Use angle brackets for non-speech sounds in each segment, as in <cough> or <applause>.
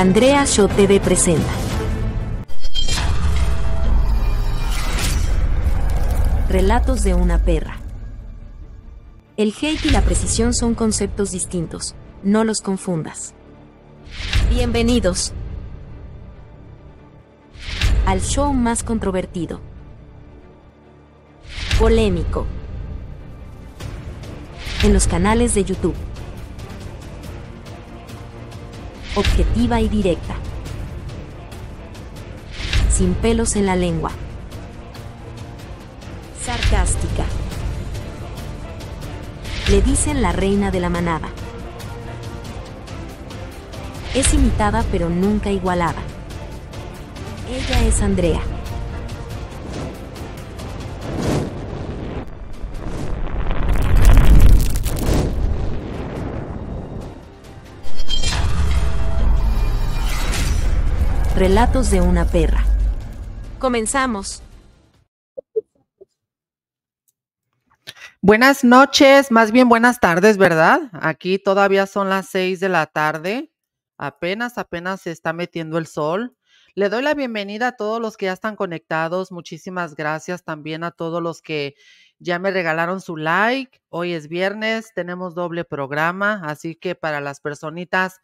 Andrea Show TV presenta. Relatos de una perra. El hate y la precisión son conceptos distintos, no los confundas. Bienvenidos al show más controvertido, polémico, en los canales de YouTube objetiva y directa. Sin pelos en la lengua. Sarcástica. Le dicen la reina de la manada. Es imitada pero nunca igualada. Ella es Andrea. Relatos de una perra. Comenzamos. Buenas noches, más bien buenas tardes, ¿verdad? Aquí todavía son las seis de la tarde. Apenas, apenas se está metiendo el sol. Le doy la bienvenida a todos los que ya están conectados. Muchísimas gracias también a todos los que ya me regalaron su like. Hoy es viernes, tenemos doble programa, así que para las personitas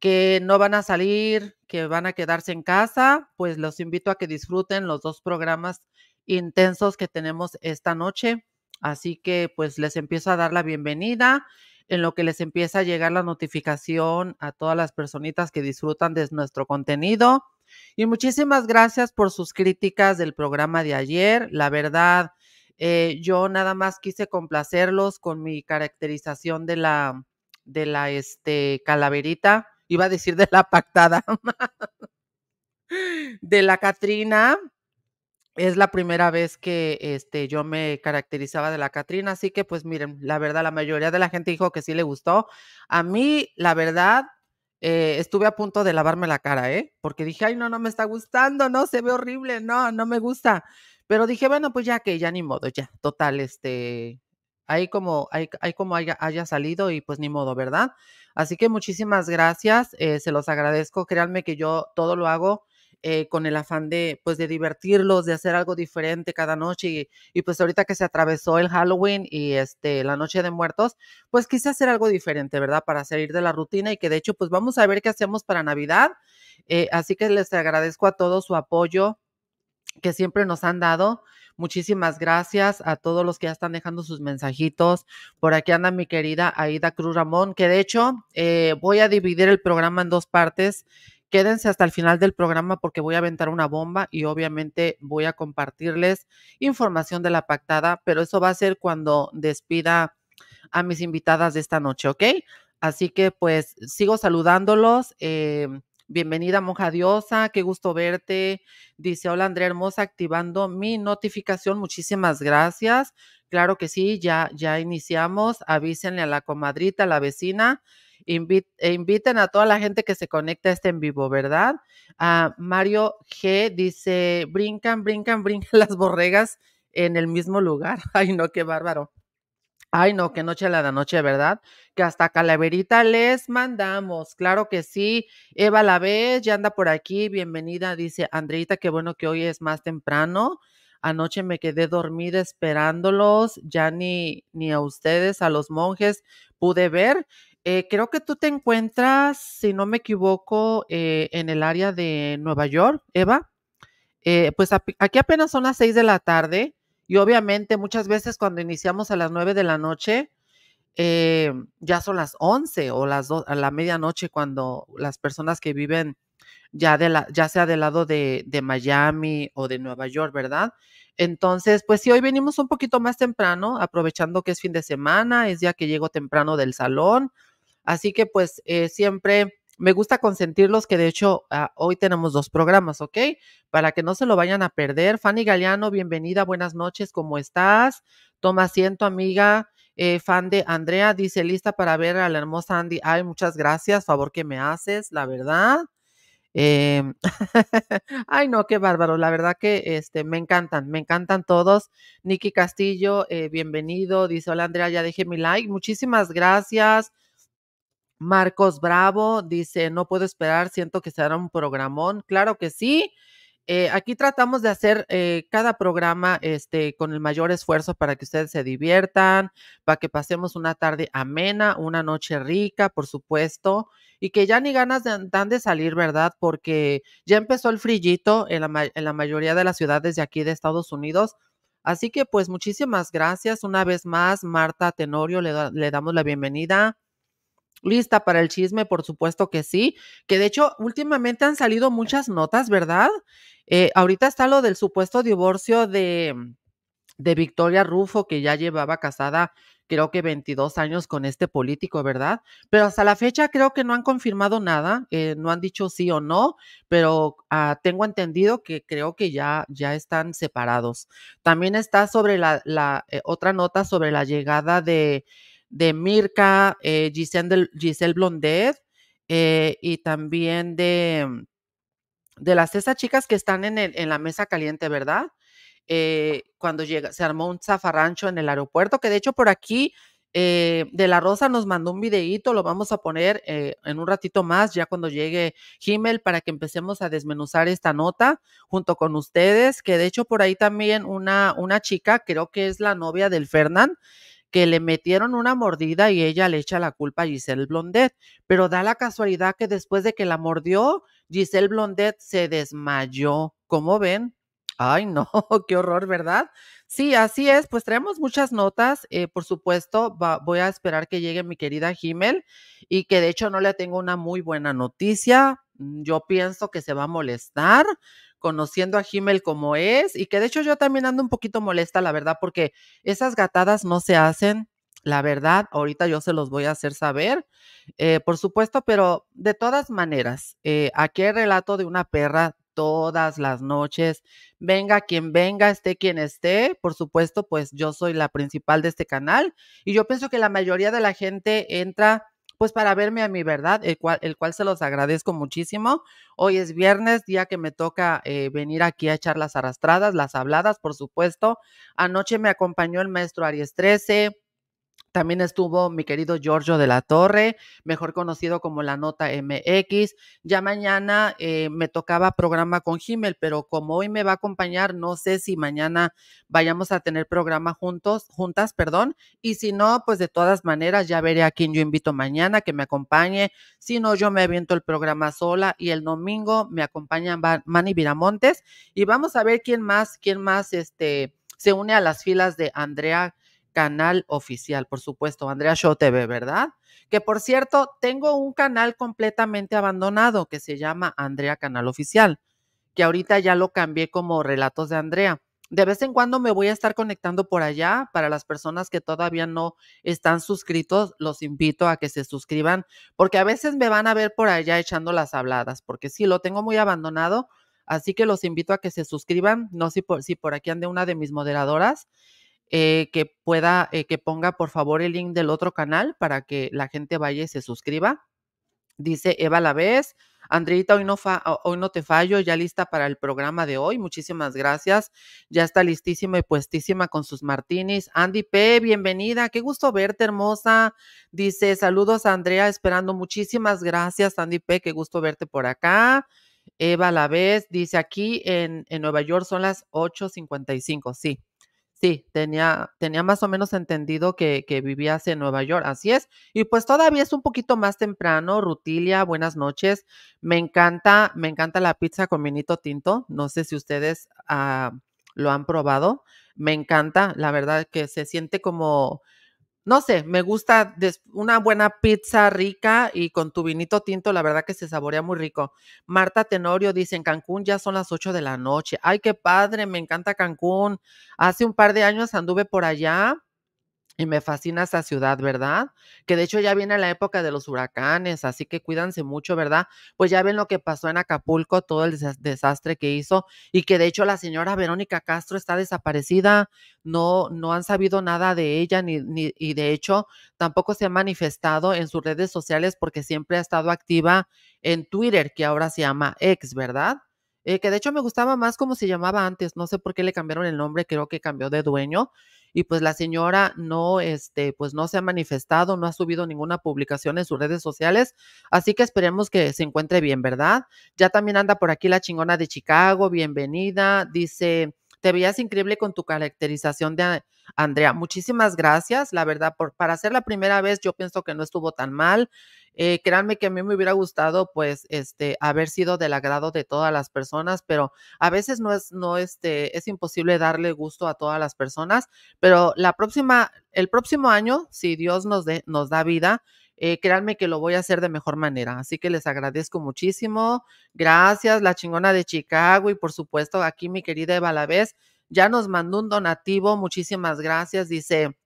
que no van a salir, que van a quedarse en casa, pues los invito a que disfruten los dos programas intensos que tenemos esta noche. Así que pues les empiezo a dar la bienvenida en lo que les empieza a llegar la notificación a todas las personitas que disfrutan de nuestro contenido. Y muchísimas gracias por sus críticas del programa de ayer. La verdad, eh, yo nada más quise complacerlos con mi caracterización de la, de la este, calaverita iba a decir de la pactada, de la Catrina. Es la primera vez que este, yo me caracterizaba de la Catrina, así que pues miren, la verdad, la mayoría de la gente dijo que sí le gustó. A mí, la verdad, eh, estuve a punto de lavarme la cara, ¿eh? Porque dije, ay, no, no me está gustando, no, se ve horrible, no, no me gusta. Pero dije, bueno, pues ya que, ya ni modo, ya, total, este, Ahí como, hay, hay como haya, haya, salido y pues ni modo, ¿verdad? Así que muchísimas gracias, eh, se los agradezco. Créanme que yo todo lo hago eh, con el afán de, pues, de divertirlos, de hacer algo diferente cada noche. Y, pues ahorita que se atravesó el Halloween y este, la noche de muertos, pues quise hacer algo diferente, ¿verdad? Para salir de la rutina y que de hecho, pues vamos a ver qué hacemos para Navidad. Eh, así que les agradezco a todos su apoyo que siempre nos han dado. Muchísimas gracias a todos los que ya están dejando sus mensajitos. Por aquí anda mi querida Aida Cruz Ramón, que de hecho eh, voy a dividir el programa en dos partes. Quédense hasta el final del programa porque voy a aventar una bomba y obviamente voy a compartirles información de la pactada, pero eso va a ser cuando despida a mis invitadas de esta noche, ¿ok? Así que pues sigo saludándolos. Eh, Bienvenida, monja diosa, qué gusto verte. Dice, hola Andrea Hermosa, activando mi notificación. Muchísimas gracias. Claro que sí, ya, ya iniciamos. Avísenle a la comadrita, a la vecina. E inviten a toda la gente que se conecta a este en vivo, ¿verdad? A ah, Mario G dice, brincan, brincan, brincan <laughs> las borregas en el mismo lugar. <laughs> Ay, no, qué bárbaro. Ay, no, qué noche la de noche, ¿verdad? Que hasta calaverita les mandamos. Claro que sí. Eva la ves, ya anda por aquí. Bienvenida, dice Andreita, qué bueno que hoy es más temprano. Anoche me quedé dormida esperándolos, ya ni, ni a ustedes, a los monjes pude ver. Eh, creo que tú te encuentras, si no me equivoco, eh, en el área de Nueva York, Eva. Eh, pues aquí apenas son las seis de la tarde. Y obviamente muchas veces cuando iniciamos a las 9 de la noche, eh, ya son las 11 o las dos a la medianoche cuando las personas que viven ya, de la, ya sea del lado de, Miami o de Nueva York, ¿verdad? Entonces, pues sí, hoy venimos un poquito más temprano, aprovechando que es fin de semana, es ya que llego temprano del salón. Así que pues eh, siempre me gusta consentirlos, que de hecho ah, hoy tenemos dos programas, ¿ok? Para que no se lo vayan a perder. Fanny Galeano, bienvenida, buenas noches, ¿cómo estás? Toma asiento, amiga. Eh, fan de Andrea, dice, lista para ver a la hermosa Andy. Ay, muchas gracias, favor que me haces, la verdad. Em, <laughs> ay, no, qué bárbaro. La verdad que este, me encantan, me encantan todos. Nicky Castillo, eh, bienvenido. Dice, hola Andrea, ya dejé mi like. Muchísimas gracias. Marcos Bravo dice, no puedo esperar, siento que será un programón. Claro que sí. Eh, aquí tratamos de hacer eh, cada programa este, con el mayor esfuerzo para que ustedes se diviertan, para que pasemos una tarde amena, una noche rica, por supuesto, y que ya ni ganas dan de salir, ¿verdad? Porque ya empezó el frillito en la, en la mayoría de las ciudades de aquí de Estados Unidos. Así que pues muchísimas gracias una vez más, Marta Tenorio, le, le damos la bienvenida. Lista para el chisme, por supuesto que sí, que de hecho últimamente han salido muchas notas, ¿verdad? Eh, ahorita está lo del supuesto divorcio de, de Victoria Rufo, que ya llevaba casada creo que 22 años con este político, ¿verdad? Pero hasta la fecha creo que no han confirmado nada, eh, no han dicho sí o no, pero ah, tengo entendido que creo que ya, ya están separados. También está sobre la, eh, otra nota sobre la llegada de de Mirka, eh, Giselle, Giselle, Blondet eh, y también de, mm, de las esas chicas que están en, en la mesa caliente, ¿verdad? Eh, cuando llega, se armó un zafarrancho en el aeropuerto, que de hecho por aquí de la Rosa nos mandó un videíto, lo vamos a poner en un ratito más, ya cuando llegue Himmel, para que empecemos a desmenuzar esta nota junto con ustedes, que de hecho por ahí también una, una chica, creo que es la novia del Fernán, que le metieron una mordida y ella le echa la culpa a Giselle Blondet, pero da la casualidad que después de que la mordió, Giselle Blondet se desmayó. ¿Cómo ven? Ay, no, <laughs> qué horror, ¿verdad? Sí, así es. Pues traemos muchas notas. Eh, por supuesto, voy a esperar que llegue mi querida Jimel y que de hecho no le tengo una muy buena noticia. Mm, yo pienso que se va a molestar, conociendo a Himmel como es y que de hecho yo también ando un poquito molesta, la verdad, porque esas gatadas no se hacen. La verdad, ahorita yo se los voy a hacer saber, eh, por supuesto, pero de todas maneras, eh, aquí el relato de una perra todas las noches. Venga quien venga, esté quien esté. Por supuesto, pues yo soy la principal de este canal y yo pienso que la mayoría de la gente entra pues para verme a mi verdad, el cual, el cual se los agradezco muchísimo. Hoy es viernes, día que me toca eh, venir aquí a echar las arrastradas, las habladas, por supuesto. Anoche me acompañó el maestro Aries 13, también estuvo mi querido Giorgio de la Torre, mejor conocido como la Nota MX. Ya mañana eh, me tocaba programa con Jimel, pero como hoy me va a acompañar, no sé si mañana vayamos a tener programa juntos, juntas, perdón. Y si no, pues de todas maneras ya veré a quién yo invito mañana que me acompañe. Si no, yo me aviento el programa sola y el domingo me acompañan Manny Viramontes y vamos a ver quién más, quién más este se une a las filas de Andrea canal oficial, por supuesto, Andrea Show TV, ¿verdad? Que por cierto, tengo un canal completamente abandonado que se llama Andrea Canal Oficial, que ahorita ya lo cambié como Relatos de Andrea. De vez en cuando me voy a estar conectando por allá. Para las personas que todavía no están suscritos, los invito a que se suscriban, porque a veces me van a ver por allá echando las habladas, porque sí, lo tengo muy abandonado. Así que los invito a que se suscriban. No sé si por, si por aquí ande una de mis moderadoras eh, que pueda, eh, que ponga por favor el link del otro canal para que la gente vaya y se suscriba. Dice Eva Lavés, Andreita, hoy no, fa, hoy no te fallo, ya lista para el programa de hoy. Muchísimas gracias. Ya está listísima y puestísima con sus martinis. Andy P, bienvenida. Qué gusto verte, hermosa. Dice, saludos a Andrea, esperando. Muchísimas gracias, Andy P. Qué gusto verte por acá. Eva Vez dice, aquí en, en Nueva York son las 8.55. Sí, Sí, tenía, tenía más o menos entendido que, que, vivías en Nueva York, así es. Y pues todavía es un poquito más temprano, Rutilia, buenas noches. Me encanta, me encanta la pizza con vinito tinto. No sé si ustedes ah, lo han probado. Me encanta, la verdad que se siente como, no sé, me gusta una buena pizza rica y con tu vinito tinto, la verdad que se saborea muy rico. Marta Tenorio dice, en Cancún ya son las 8 de la noche. Ay, qué padre, me encanta Cancún. Hace un par de años anduve por allá y me fascina esa ciudad, ¿verdad? Que de hecho ya viene la época de los huracanes, así que cuídanse mucho, ¿verdad? Pues ya ven lo que pasó en Acapulco, todo el desastre que hizo y que de hecho la señora Verónica Castro está desaparecida, no, no han sabido nada de ella ni, ni, y de hecho tampoco se ha manifestado en sus redes sociales porque siempre ha estado activa en Twitter, que ahora se llama ex, ¿verdad? Eh, que de hecho me gustaba más como se llamaba antes, no sé por qué le cambiaron el nombre, creo que cambió de dueño, y pues la señora no, este, pues no se ha manifestado, no ha subido ninguna publicación en sus redes sociales, así que esperemos que se encuentre bien, ¿verdad? Ya también anda por aquí la chingona de Chicago, bienvenida, dice, te veías increíble con tu caracterización de Andrea, muchísimas gracias, la verdad, por, para ser la primera vez yo pienso que no estuvo tan mal, eh, créanme que a mí me hubiera gustado, pues, este, haber sido del agrado de todas las personas, pero a veces no es, no, este, es imposible darle gusto a todas las personas, pero la próxima, el próximo año, si Dios nos, nos da vida, eh, créanme que lo voy a hacer de mejor manera. Así que les agradezco muchísimo. Gracias, la chingona de Chicago y por supuesto aquí mi querida Eva Lavés. Ya nos mandó un donativo, muchísimas gracias. Dice,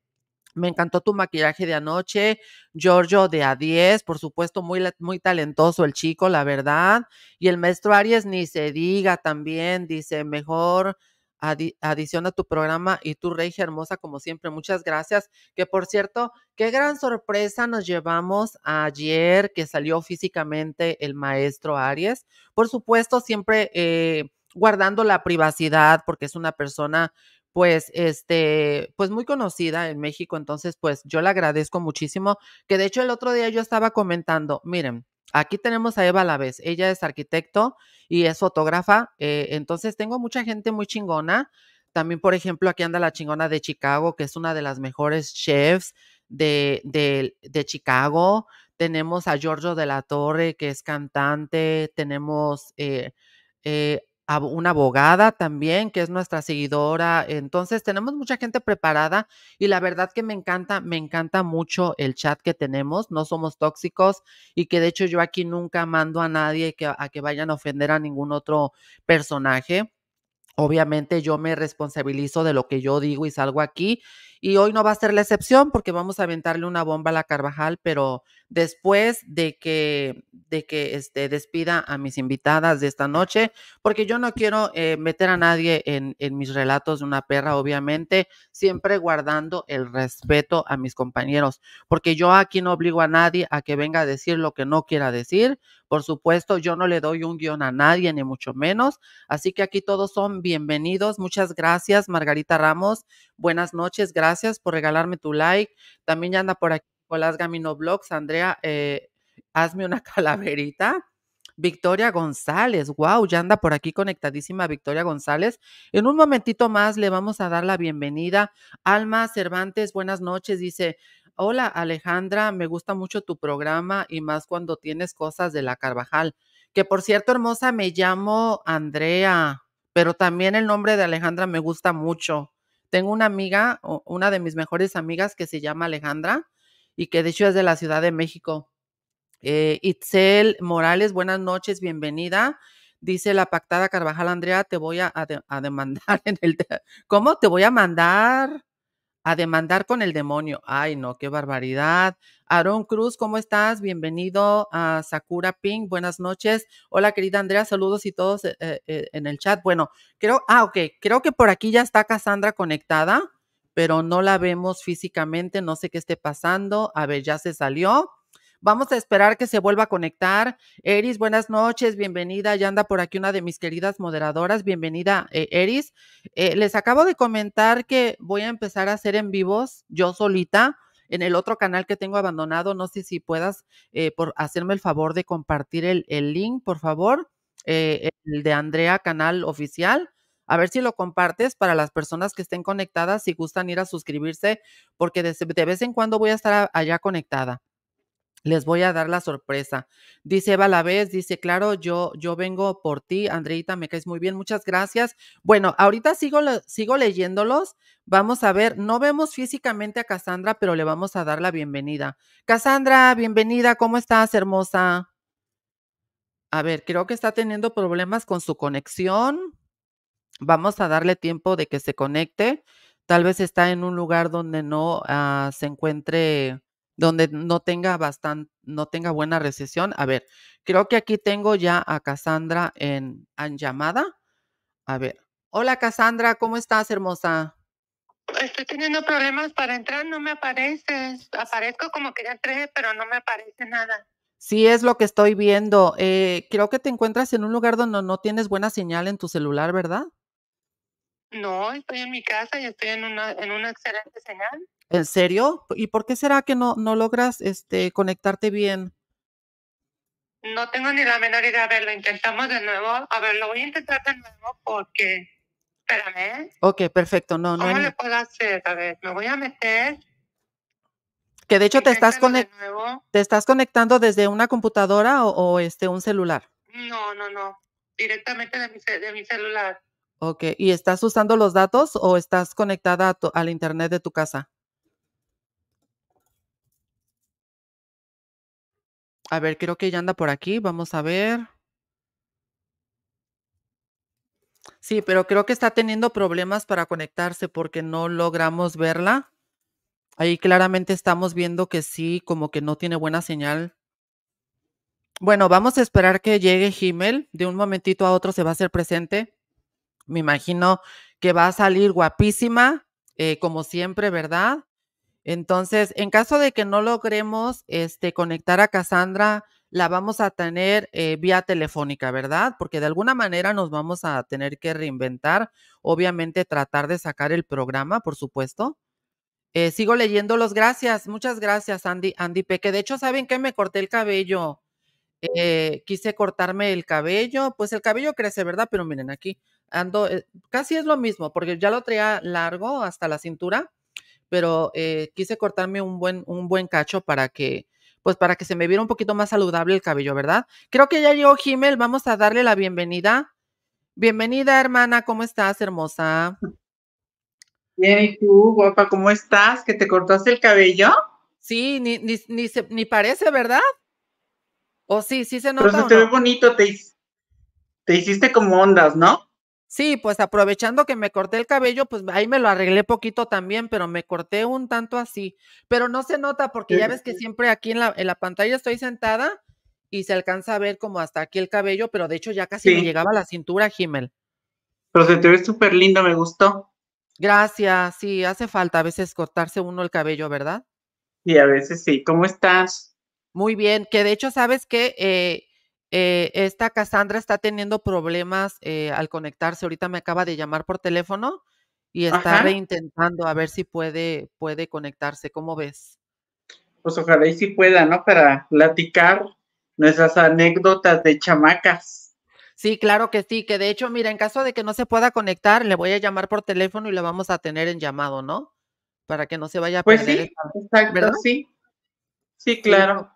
me encantó tu maquillaje de anoche, Giorgio de A10, por supuesto, muy, muy talentoso el chico, la verdad. Y el maestro Aries ni se diga también, dice, mejor adiciona adición a tu programa y tu rey hermosa como siempre. Muchas gracias. Que por cierto, qué gran sorpresa nos llevamos ayer que salió físicamente el maestro Aries. Por supuesto, siempre... Eh, guardando la privacidad porque es una persona pues, este, pues muy conocida en México. Entonces, pues yo le agradezco muchísimo. Que de hecho el otro día yo estaba comentando, miren, Aquí tenemos a Eva Lavés, ella es arquitecto y es fotógrafa, eh, entonces tengo mucha gente muy chingona. También, por ejemplo, aquí anda la chingona de Chicago, que es una de las mejores chefs de, de, de Chicago. Tenemos a Giorgio de la Torre, que es cantante. Tenemos eh, eh una abogada también, que es nuestra seguidora. Entonces, tenemos mucha gente preparada y la verdad que me encanta, me encanta mucho el chat que tenemos. No somos tóxicos y que de hecho yo aquí nunca mando a nadie a que vayan a ofender a ningún otro personaje. Obviamente yo me responsabilizo de lo que yo digo y salgo aquí y hoy no va a ser la excepción porque vamos a aventarle una bomba a la Carvajal, pero después de que, de que este, despida a mis invitadas de esta noche, porque yo no quiero eh, meter a nadie en, en mis relatos de una perra, obviamente, siempre guardando el respeto a mis compañeros, porque yo aquí no obligo a nadie a que venga a decir lo que no quiera decir. Por supuesto, yo no le doy un guión a nadie, ni mucho menos. Así que aquí todos son bienvenidos. Muchas gracias, Margarita Ramos. Buenas noches. Gracias gracias por regalarme tu like. También ya anda por aquí con las Gaminoblogs. Andrea, eh, hazme una <laughs> calaverita. Victoria González, wow, ya anda por aquí conectadísima Victoria González. En un momentito más le vamos a dar la bienvenida. Alma Cervantes, buenas noches, dice, hola Alejandra, me gusta mucho tu programa y más cuando tienes cosas de la Carvajal. Que por cierto, hermosa, me llamo Andrea, pero también el nombre de Alejandra me gusta mucho. Tengo una amiga, una de mis mejores amigas que se llama Alejandra y que de hecho es de la Ciudad de México. Eh, Itzel Morales, buenas noches, bienvenida. Dice la pactada Carvajal Andrea, te voy a, a demandar <laughs> en el... ¿Cómo? Te voy a mandar a demandar con el demonio. Ay, no, qué barbaridad. Aarón Cruz, ¿cómo estás? Bienvenido a Sakura Pink. Buenas noches. Hola, querida Andrea. Saludos y todos eh, eh, eh, en el chat. Bueno, creo, ah, ok, creo que por aquí ya está Cassandra conectada, pero no la vemos físicamente. No sé qué esté pasando. A ver, ya se salió. Vamos a esperar que se vuelva a conectar. Eris, buenas noches, bienvenida. Ya anda por aquí una de mis queridas moderadoras. Bienvenida, eh, Eris. Eh, les acabo de comentar que voy a empezar a hacer en vivos yo solita en el otro canal que tengo abandonado. No sé si puedas eh, hacerme el favor de compartir el, link, por favor, el de Andrea Canal Oficial. A ver si lo compartes para las personas que estén conectadas, si gustan ir a suscribirse, porque de vez en cuando voy a estar allá conectada. Les voy a dar la sorpresa. Dice Eva Lavés, dice, claro, yo, yo vengo por ti, Andreita, me caes muy bien, muchas gracias. Bueno, ahorita sigo, sigo leyéndolos. Vamos a ver, no vemos físicamente a Cassandra, pero le vamos a dar la bienvenida. Cassandra, bienvenida, ¿cómo estás, hermosa? A ver, creo que está teniendo problemas con su conexión. Vamos a darle tiempo de que se conecte. Tal vez está en un lugar donde no ah, se encuentre donde no tenga bastante, no tenga buena recesión. A ver, creo que aquí tengo ya a Cassandra en, llamada. A ver. Hola Cassandra, ¿cómo estás, hermosa? Estoy teniendo problemas para entrar, no me apareces. Aparezco como que ya entré, pero no me aparece nada. Sí, es lo que estoy viendo. Eh, creo que te encuentras en un lugar donde no tienes buena señal en tu celular, ¿verdad? No, estoy en mi casa y estoy en una, en una excelente señal. ¿En serio? ¿Y por qué será que no, no logras este, conectarte bien? No tengo ni la menor idea. A ver, lo intentamos de nuevo. A ver, lo voy a intentar de nuevo porque... Espérame. Ok, perfecto. No, ¿Cómo no. le puedo hacer? A ver, me voy a meter. Que de hecho te estás, te estás conectando desde una computadora o, este un celular. No, no, no. Directamente de mi, de mi celular. Ok, ¿y estás usando los datos o estás conectada al internet de tu casa? A ver, creo que ya anda por aquí. Vamos a ver. Sí, pero creo que está teniendo problemas para conectarse porque no logramos verla. Ahí claramente estamos viendo que sí, como que no tiene buena señal. Bueno, vamos a esperar que llegue Himmel. De un momentito a otro se va a hacer presente. Me imagino que va a salir guapísima, eh, como siempre, ¿verdad? Entonces, en caso de que no logremos este, conectar a Cassandra, la vamos a tener eh, vía telefónica, ¿verdad? Porque de alguna manera nos vamos a tener que reinventar, obviamente tratar de sacar el programa, por supuesto. Eh, sigo leyendo los gracias, muchas gracias Andy, Andy Peque. De hecho, ¿saben qué? Me corté el cabello. Eh, quise cortarme el cabello, pues el cabello crece, ¿verdad? Pero miren, aquí ando, casi es lo mismo, porque ya lo traía largo hasta la cintura pero eh, quise cortarme un buen, un buen cacho para que, pues para que se me viera un poquito más saludable el cabello, ¿verdad? Creo que ya llegó Jimel, vamos a darle la bienvenida. Bienvenida, hermana, ¿cómo estás, hermosa? Bien, ¿y tú, guapa, cómo estás? ¿Que te cortaste el cabello? Sí, ni, ni, se, ni parece, ¿verdad? O sí, sí se nota. Pero se te bonito, te, te hiciste como ondas, ¿no? Sí, pues aprovechando que me corté el cabello, pues ahí me lo arreglé poquito también, pero me corté un tanto así. Pero no se nota porque ya ves que siempre aquí en la, pantalla estoy sentada y se alcanza a ver como hasta aquí el cabello, pero de hecho ya casi me llegaba a la cintura, Jimel. Pero se te ve súper lindo, me gustó. Gracias, sí, hace falta a veces cortarse uno el cabello, ¿verdad? Sí, a veces sí. ¿Cómo estás? Muy bien, que de hecho, ¿sabes que eh, eh, esta Cassandra está teniendo problemas eh, al conectarse. Ahorita me acaba de llamar por teléfono y está intentando reintentando a ver si puede, puede conectarse. ¿Cómo ves? Pues ojalá y si pueda, ¿no? Para platicar nuestras anécdotas de chamacas. Sí, claro que sí, que de hecho, mira, en caso de que no se pueda conectar, le voy a llamar por teléfono y la vamos a tener en llamado, ¿no? Para que no se vaya a pues perder. Pues sí, exacto, ¿verdad? sí. Sí, claro.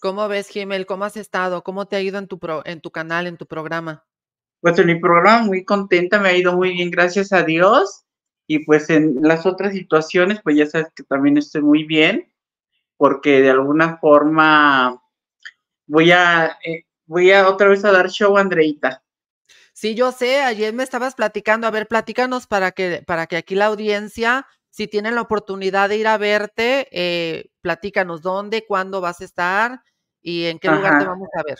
¿Cómo ves, Gimel? ¿Cómo has estado? ¿Cómo te ha ido en tu, pro, en tu canal, en tu programa? Pues en mi programa muy contenta, me ha ido muy bien, gracias a Dios. Y pues en las otras situaciones, pues ya sabes que también estoy muy bien, porque de alguna forma voy a, eh, voy a otra vez a dar show, Andreita. Sí, yo sé, ayer me estabas platicando, a ver, platícanos para que, para que aquí la audiencia si tienen la oportunidad de ir a verte, eh, platícanos dónde, cuándo vas a estar y en qué lugar te vamos a ver.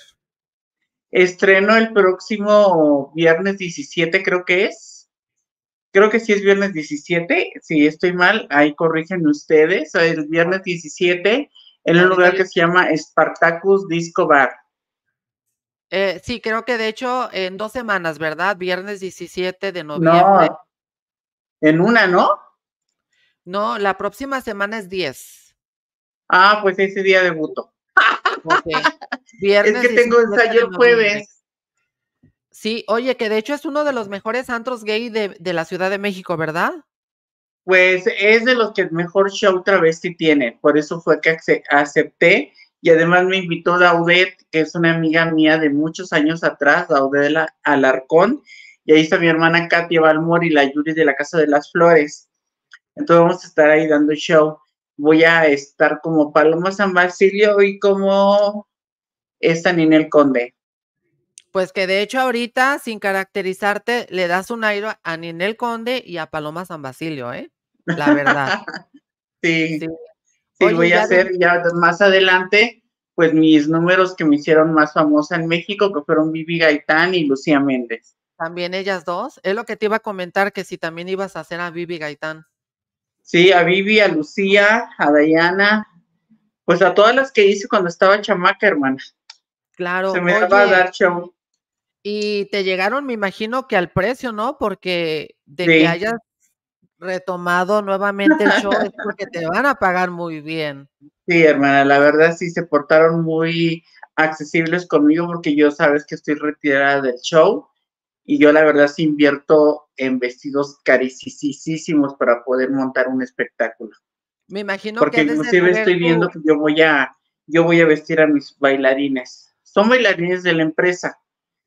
Estreno el próximo viernes 17, creo que es. Creo que sí es viernes 17. Si estoy mal, ahí corrigen ustedes. El viernes 17 en un lugar que se llama Spartacus Disco Bar. Eh, sí, creo que de hecho en dos semanas, ¿verdad? Viernes 17 de noviembre. en una, ¿no? No, la próxima semana es 10. Ah, pues ese día debuto. Okay. <laughs> es que tengo ensayo el jueves. Sí, oye, que de hecho es uno de los mejores antros gay de, la Ciudad de México, ¿verdad? Pues es de los que el mejor show travesti tiene, por eso fue que acepté y además me invitó Daudet, que es una amiga mía de muchos años atrás, Daudet Alarcón, y ahí está mi hermana Katia Balmor y la Yuri de la Casa de las Flores. Entonces vamos a estar ahí dando show. Voy a estar como Paloma San Basilio y como esta Ninel Conde. Pues que de hecho ahorita, sin caracterizarte, le das un aire a Ninel Conde y a Paloma San Basilio, ¿eh? La verdad. <laughs> sí. Sí, voy a hacer ya más adelante, pues mis números que me hicieron más famosa en México, que fueron Vivi Gaitán y Lucía Méndez. También ellas dos. Es lo que te iba a comentar, que si también ibas a hacer a Vivi Gaitán. Sí, a Vivi, a Lucía, a Dayana, pues a todas las que hice cuando estaba chamaca, hermana. Claro. Se me iba a dar show. Y te llegaron, me imagino que al precio, ¿no? Porque de que hayas retomado nuevamente el show es porque te van a pagar muy bien. Sí, hermana, la verdad sí se portaron muy accesibles conmigo porque yo sabes que estoy retirada del show y yo la verdad sí invierto en vestidos carísimos para poder montar un espectáculo. Me imagino Porque inclusive estoy viendo que yo voy a yo voy a vestir a mis bailarines. Son bailarines de la empresa.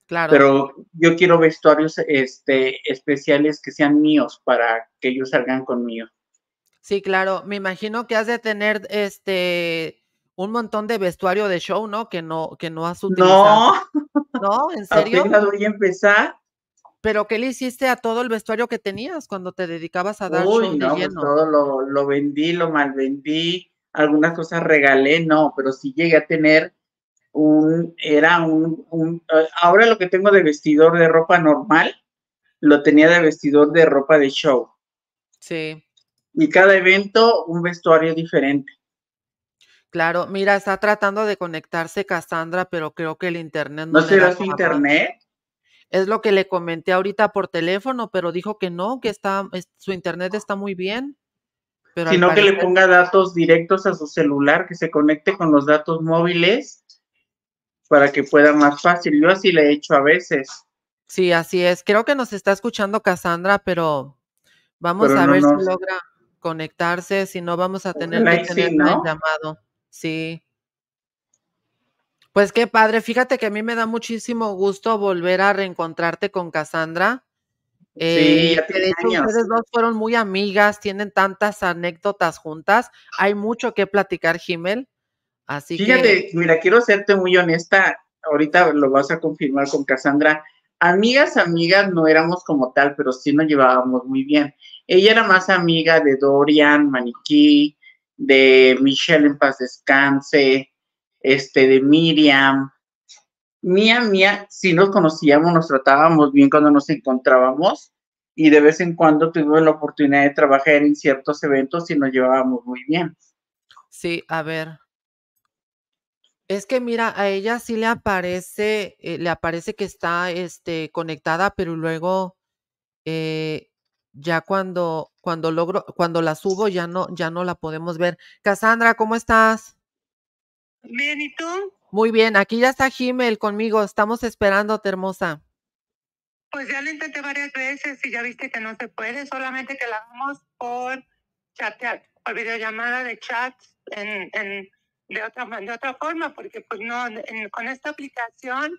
Claro. Pero yo quiero vestuarios este, especiales que sean míos para que ellos salgan conmigo. Sí, claro. Me imagino que has de tener este un montón de vestuario de show, ¿no? Que no, que no has utilizado. No. No, en <laughs> serio. voy a empezar. Pero ¿qué le hiciste a todo el vestuario que tenías cuando te dedicabas a dar Uy, show no, de pues, lleno? todo lo, lo, vendí, lo malvendí, algunas cosas regalé, no, pero sí llegué a tener un, era un, eh, ahora lo que tengo de vestidor de ropa normal, lo tenía de vestidor de ropa de show. Sí. Y cada evento un vestuario diferente. Claro, mira, está tratando de conectarse Cassandra, pero creo que el internet no. ¿No será su internet? Es lo que le comenté ahorita por teléfono, pero dijo que no, que está, su internet ah. está muy bien. Pero sino que le ponga datos directos a su celular, que se conecte con los datos móviles para que pueda más fácil. Yo así le he hecho a veces. Sí, así es. Creo que nos está escuchando Cassandra, pero vamos a ver si logra conectarse, si no vamos a tener que tener el llamado. Sí. Pues qué padre, fíjate que a mí me da muchísimo gusto volver a reencontrarte con Cassandra. sí, eh, ya que de hecho ustedes dos fueron muy amigas, tienen tantas anécdotas juntas, hay mucho que platicar, Jimel. Así Fíjate, mira, quiero serte muy honesta, ahorita lo vas a confirmar con Cassandra. Amigas, amigas, no éramos como tal, pero sí nos llevábamos muy bien. Ella era más amiga de Dorian, Maniquí, de Michelle en paz descanse, este, de Miriam. Mía, mía, sí nos conocíamos, nos tratábamos bien cuando nos encontrábamos y de vez en cuando tuve la oportunidad de trabajar en ciertos eventos y nos llevábamos muy bien. Sí, a ver. Es que mira, a ella sí le aparece, eh, le aparece que está este, conectada, pero luego eh, ya cuando, cuando logro, cuando la subo, ya no, ya no la podemos ver. Cassandra, ¿cómo estás? Bien, ¿y tú? Muy bien, aquí ya está Jimel conmigo, estamos esperándote, hermosa. Pues ya lo intenté varias veces y ya viste que no se puede, solamente que la vamos por chatear, por videollamada de chat en, de, otra, de forma, porque pues no, con esta aplicación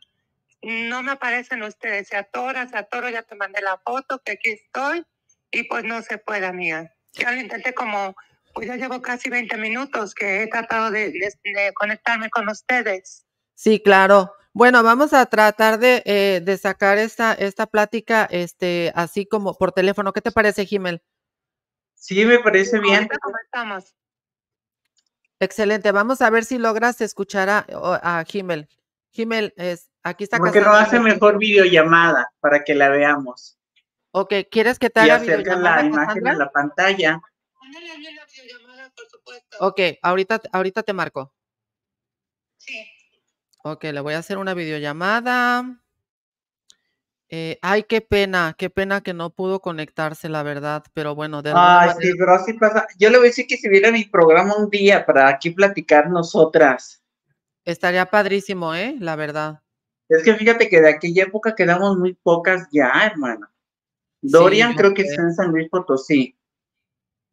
no me aparecen ustedes, se atora, se atora, ya te mandé la foto, que aquí estoy, y pues no se puede, amiga. Ya lo intenté como pues ya llevo casi 20 minutos que he tratado de, conectarme con ustedes. Sí, claro. Bueno, vamos a tratar eh, de, sacar esta, esta plática este, así como por teléfono. ¿Qué te parece, Jimel? Sí, me parece bien. ¿Cómo estamos? Excelente. Vamos a ver si logras escuchar a, a Jimel. Jimel, es, aquí está. Porque no hace mejor videollamada para que la veamos. Ok, ¿quieres que te haga y acerca la imagen a la pantalla. Ok, ahorita, ahorita te marco. Sí. Ok, le voy a hacer una videollamada. Eh, ay, qué pena, qué pena que no pudo conectarse, la verdad, pero bueno, de Ay, sí, pero así pasa. Yo le voy a decir que si viera mi programa un día para aquí platicar nosotras. Estaría padrísimo, ¿eh? La verdad. Es que fíjate que de aquella época quedamos muy pocas ya, hermano. Dorian creo que está en San Luis Potosí.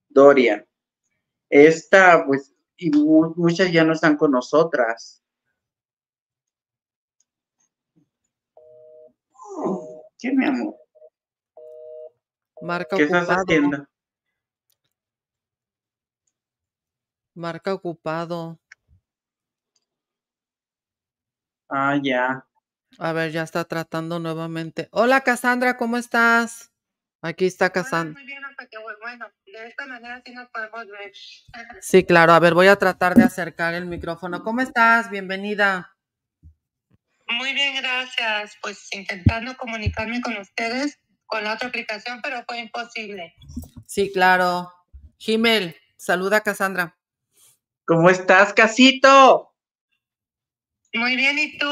Dorian esta, pues, y muchas ya no están con nosotras. ¿Qué, mi amor? Marca ¿Qué ocupado. estás haciendo? Marca ocupado. Ah, ya. A ver, ya está tratando nuevamente. Hola, Cassandra, ¿cómo estás? Aquí está Cassandra. Bueno, de esta manera sí nos podemos ver. Sí, claro. A ver, voy a tratar de acercar el micrófono. ¿Cómo estás? Bienvenida. Muy bien, gracias. Pues intentando comunicarme con ustedes con la otra aplicación, pero fue imposible. Sí, claro. Jimel, saluda a Cassandra. ¿Cómo estás, Casito? Muy bien, ¿y tú?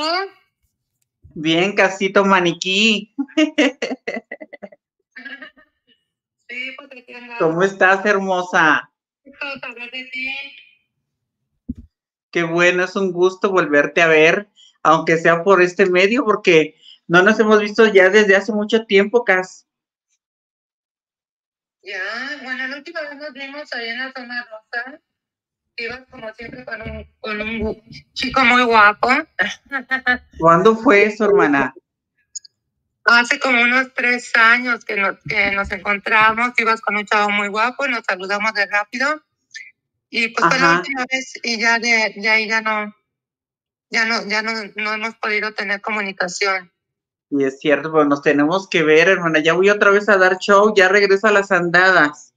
Bien, Casito Maniquí. <laughs> Pues, ¿Cómo estás, hermosa? Qué bueno, es un gusto volverte a ver, aunque sea por este medio, porque no nos hemos visto ya desde hace mucho tiempo, Cas. Ya, bueno, la última vez nos vimos ahí en la zona rosa. Ibas como siempre con un, con un chico muy guapo. <laughs> ¿Cuándo fue eso, hermana? Hace como unos tres años que nos, que nos encontramos, ibas con un chavo muy guapo, nos saludamos de rápido. Y pues fue la última vez y ya de, ahí ya no, ya no, ya no, hemos podido tener comunicación. Y es cierto, pues nos tenemos que ver, hermana. Ya voy otra vez a dar show, ya regreso a las andadas.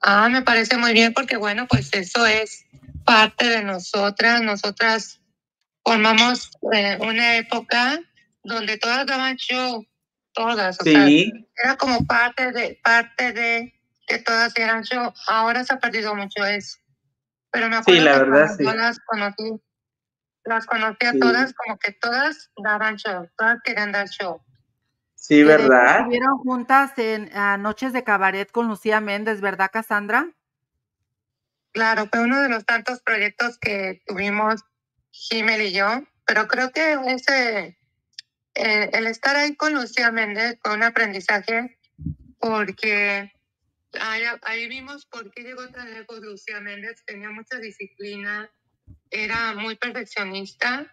Ah, me parece muy bien porque bueno, pues eso es parte de nosotras. Nosotras formamos eh, una época donde todas daban show, todas. Sí. era como parte de, parte de, que todas eran show. Ahora se ha perdido mucho eso. Pero me acuerdo sí, la verdad, sí. yo las conocí, las conocí a todas, como que todas daban show, todas querían dar show. Sí, ¿verdad? Estuvieron juntas en Noches de Cabaret con Lucía Méndez, ¿verdad, Cassandra? Claro, fue uno de los tantos proyectos que tuvimos Jiménez y yo, pero creo que ese eh, el estar ahí con Lucía Méndez fue un aprendizaje porque ahí, vimos por qué llegó tan lejos Lucía Méndez, tenía mucha disciplina, era muy perfeccionista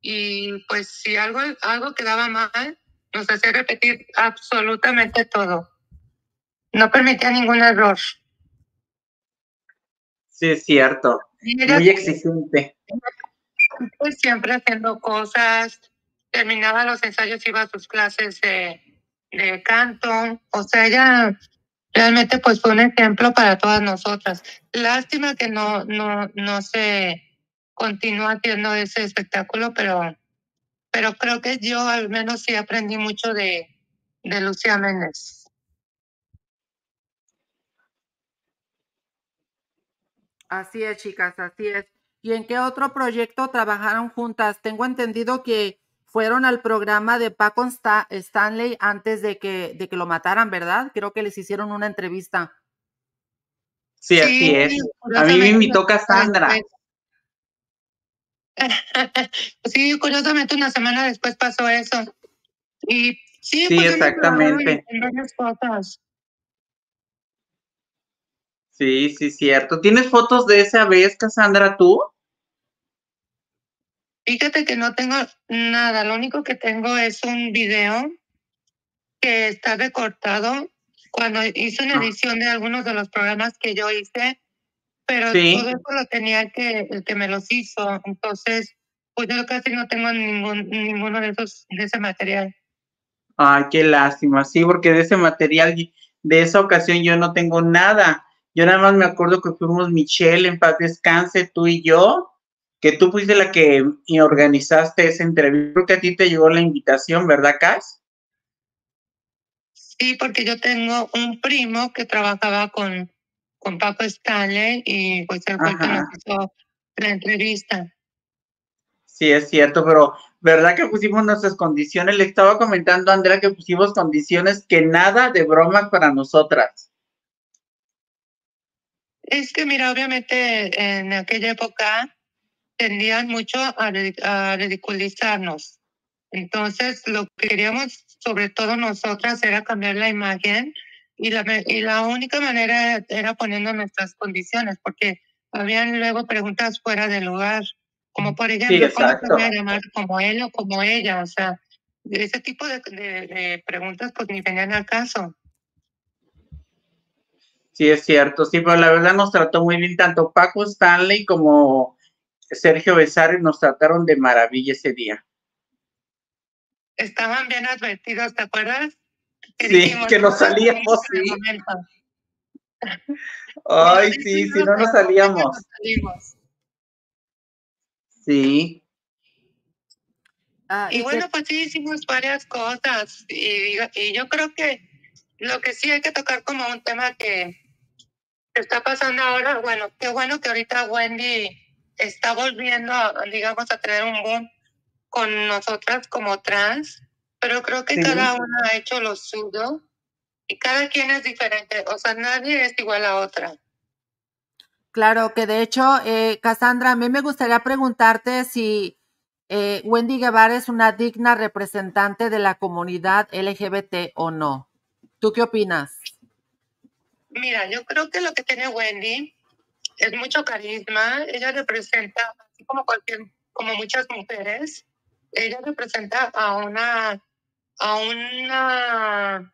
y pues si algo, algo quedaba mal, nos hacía repetir absolutamente todo. No permitía ningún error. Sí, es cierto. muy exigente. Siempre haciendo cosas, terminaba los ensayos, iba a sus clases de, de canto. O sea, ella realmente pues fue un ejemplo para todas nosotras. Lástima que no, no, no se continúa haciendo ese espectáculo, pero, pero creo que yo al menos sí aprendí mucho de, de Lucía Méndez. Así es, chicas, así es. ¿Y en qué otro proyecto trabajaron juntas? Tengo entendido que fueron al programa de Paco Stanley antes de que, de que lo mataran, ¿verdad? Creo que les hicieron una entrevista. Sí, así es. A mí me invitó Cassandra. <laughs> sí, curiosamente una semana después pasó eso. Y sí, exactamente. Sí, sí, cierto. ¿Tienes fotos de esa vez, Cassandra, tú? Fíjate que no tengo nada, lo único que tengo es un video que está recortado cuando hice una ah. edición de algunos de los programas que yo hice, pero todo eso lo tenía que, el que me los hizo, entonces pues yo casi no tengo ningún, ninguno de esos, de ese material. Ay, qué lástima, sí, porque de ese material, de esa ocasión yo no tengo nada. Yo nada más me acuerdo que fuimos Michelle en paz descanse, tú y yo, que tú fuiste la que organizaste esa entrevista. Creo que a ti te llegó la invitación, ¿verdad, Cas? Sí, porque yo tengo un primo que trabajaba con, con Paco Stanley y pues él fue nos hizo la entrevista. Sí, es cierto, pero ¿verdad que pusimos nuestras condiciones? Le estaba comentando Andrea que pusimos condiciones que nada de broma para nosotras. Es que mira, obviamente en aquella época tendían mucho a, ridiculizarnos. Entonces, lo que queríamos, sobre todo nosotras, era cambiar la imagen y la, y la única manera era poniendo nuestras condiciones, porque habían luego preguntas fuera de lugar, como por ejemplo, ¿cómo se como él o como ella? O sea, ese tipo de, de preguntas pues ni venían al caso. Sí, es cierto, sí, pero la verdad nos trató muy bien tanto Paco Stanley como Sergio Besares nos trataron de maravilla ese día. Estaban bien advertidos, ¿te acuerdas? sí, que nos salíamos, sí. Ay, sí, si no nos salíamos. Sí. Ah, y, pues bueno, pues sí hicimos varias cosas y, y, yo creo que lo que sí hay que tocar como un tema que está pasando ahora, bueno, qué bueno que ahorita Wendy está volviendo, digamos, a tener un boom con nosotras como trans, pero creo que cada uno ha hecho lo suyo y cada quien es diferente, o sea, nadie es igual a otra. Claro, que de hecho, eh, Cassandra, a mí me gustaría preguntarte si eh, Wendy Guevara es una digna representante de la comunidad LGBT o no. ¿Tú qué opinas? Mira, yo creo que lo que tiene Wendy es mucho carisma, ella representa, así como cualquier, como muchas mujeres, ella representa a una a un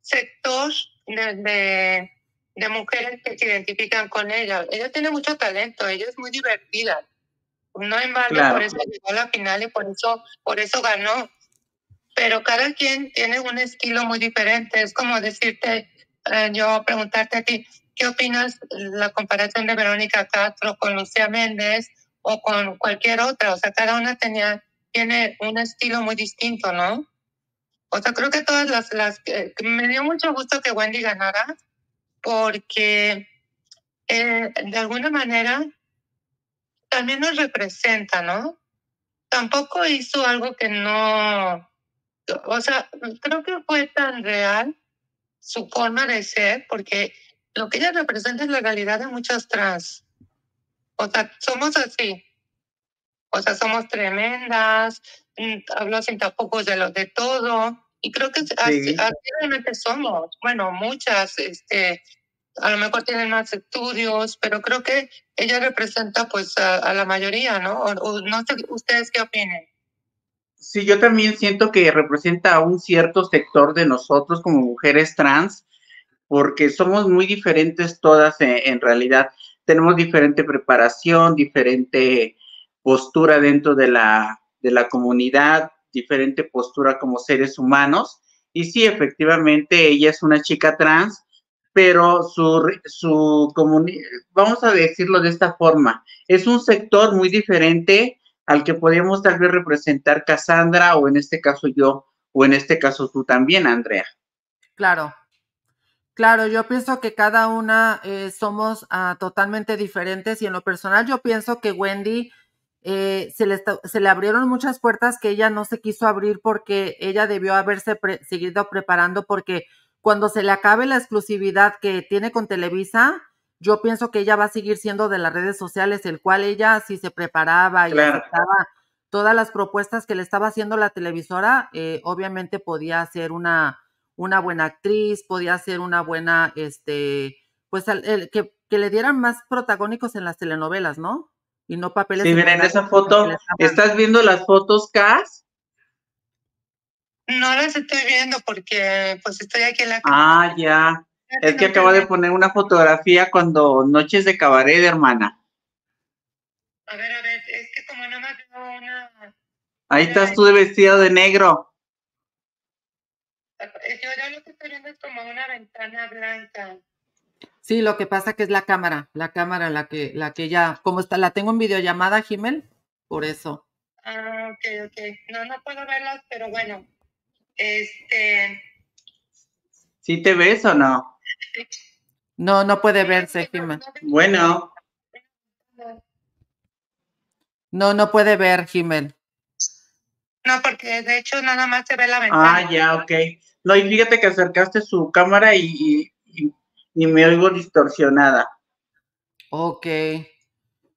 sector de, de, mujeres que se identifican con ella. Ella tiene mucho talento, ella es muy divertida. No en vano, por eso llegó a la final y por eso, por eso ganó. Pero cada quien tiene un estilo muy diferente. Es como decirte, eh, yo preguntarte a ti, ¿qué opinas la comparación de Verónica Castro con Lucía Méndez o con cualquier otra? O sea, cada una tenía, tiene un estilo muy distinto, ¿no? O sea, creo que todas las, las me dio mucho gusto que Wendy ganara porque eh, de alguna manera también nos representa, ¿no? Tampoco hizo algo que no, o sea, creo que fue tan real su forma de ser, porque lo que ella representa es la realidad de muchas trans. O sea, somos así. O sea, somos tremendas, mm, hablo sin tampoco de lo de todo. Y creo que así, realmente somos. Bueno, muchas, este, a lo mejor tienen más estudios, pero creo que ella representa pues a, la mayoría, ¿no? no sé, ¿ustedes qué opinan? Sí, yo también siento que representa a un cierto sector de nosotros como mujeres trans, porque somos muy diferentes todas en, realidad. Tenemos diferente preparación, diferente postura dentro de la, de la comunidad, diferente postura como seres humanos. Y sí, efectivamente, ella es una chica trans, pero su, su vamos a decirlo de esta forma, es un sector muy diferente al que podemos tal vez representar Cassandra o en este caso yo o en este caso tú también, Andrea. Claro, claro, yo pienso que cada una eh, somos ah, totalmente diferentes y en lo personal yo pienso que Wendy eh, se, le, se, le abrieron muchas puertas que ella no se quiso abrir porque ella debió haberse seguido preparando porque cuando se le acabe la exclusividad que tiene con Televisa, yo pienso que ella va a seguir siendo de las redes sociales, el cual ella si se preparaba y aceptaba todas las propuestas que le estaba haciendo la televisora, eh, obviamente podía ser una, una buena actriz, podía ser una buena, este, pues el, que, le dieran más protagónicos en las telenovelas, ¿no? Y no papeles. Sí, miren esa foto, ¿estás viendo las fotos, Cas? No las estoy viendo porque pues estoy aquí en la... Ah, ya. Es que acaba de poner una fotografía cuando Noches de Cabaret, hermana. A ver, a ver, es que como no me veo una. Ahí estás tú de vestido de negro. Eh, yo, lo que estoy viendo es como una ventana blanca. Sí, lo que pasa que es la cámara, la cámara, la que, la que ya, como está, la tengo en videollamada, Jimel, por eso. Ah, ok, ok. No, no puedo verlas, pero bueno. Este. ¿Sí te ves o no? No, no puede verse, Jiménez. Bueno. No, no puede ver, Jimel. No, porque de hecho nada más se ve la ventana. Ah, ya, ok. No, y fíjate que acercaste su cámara y, y, me oigo distorsionada. Ok.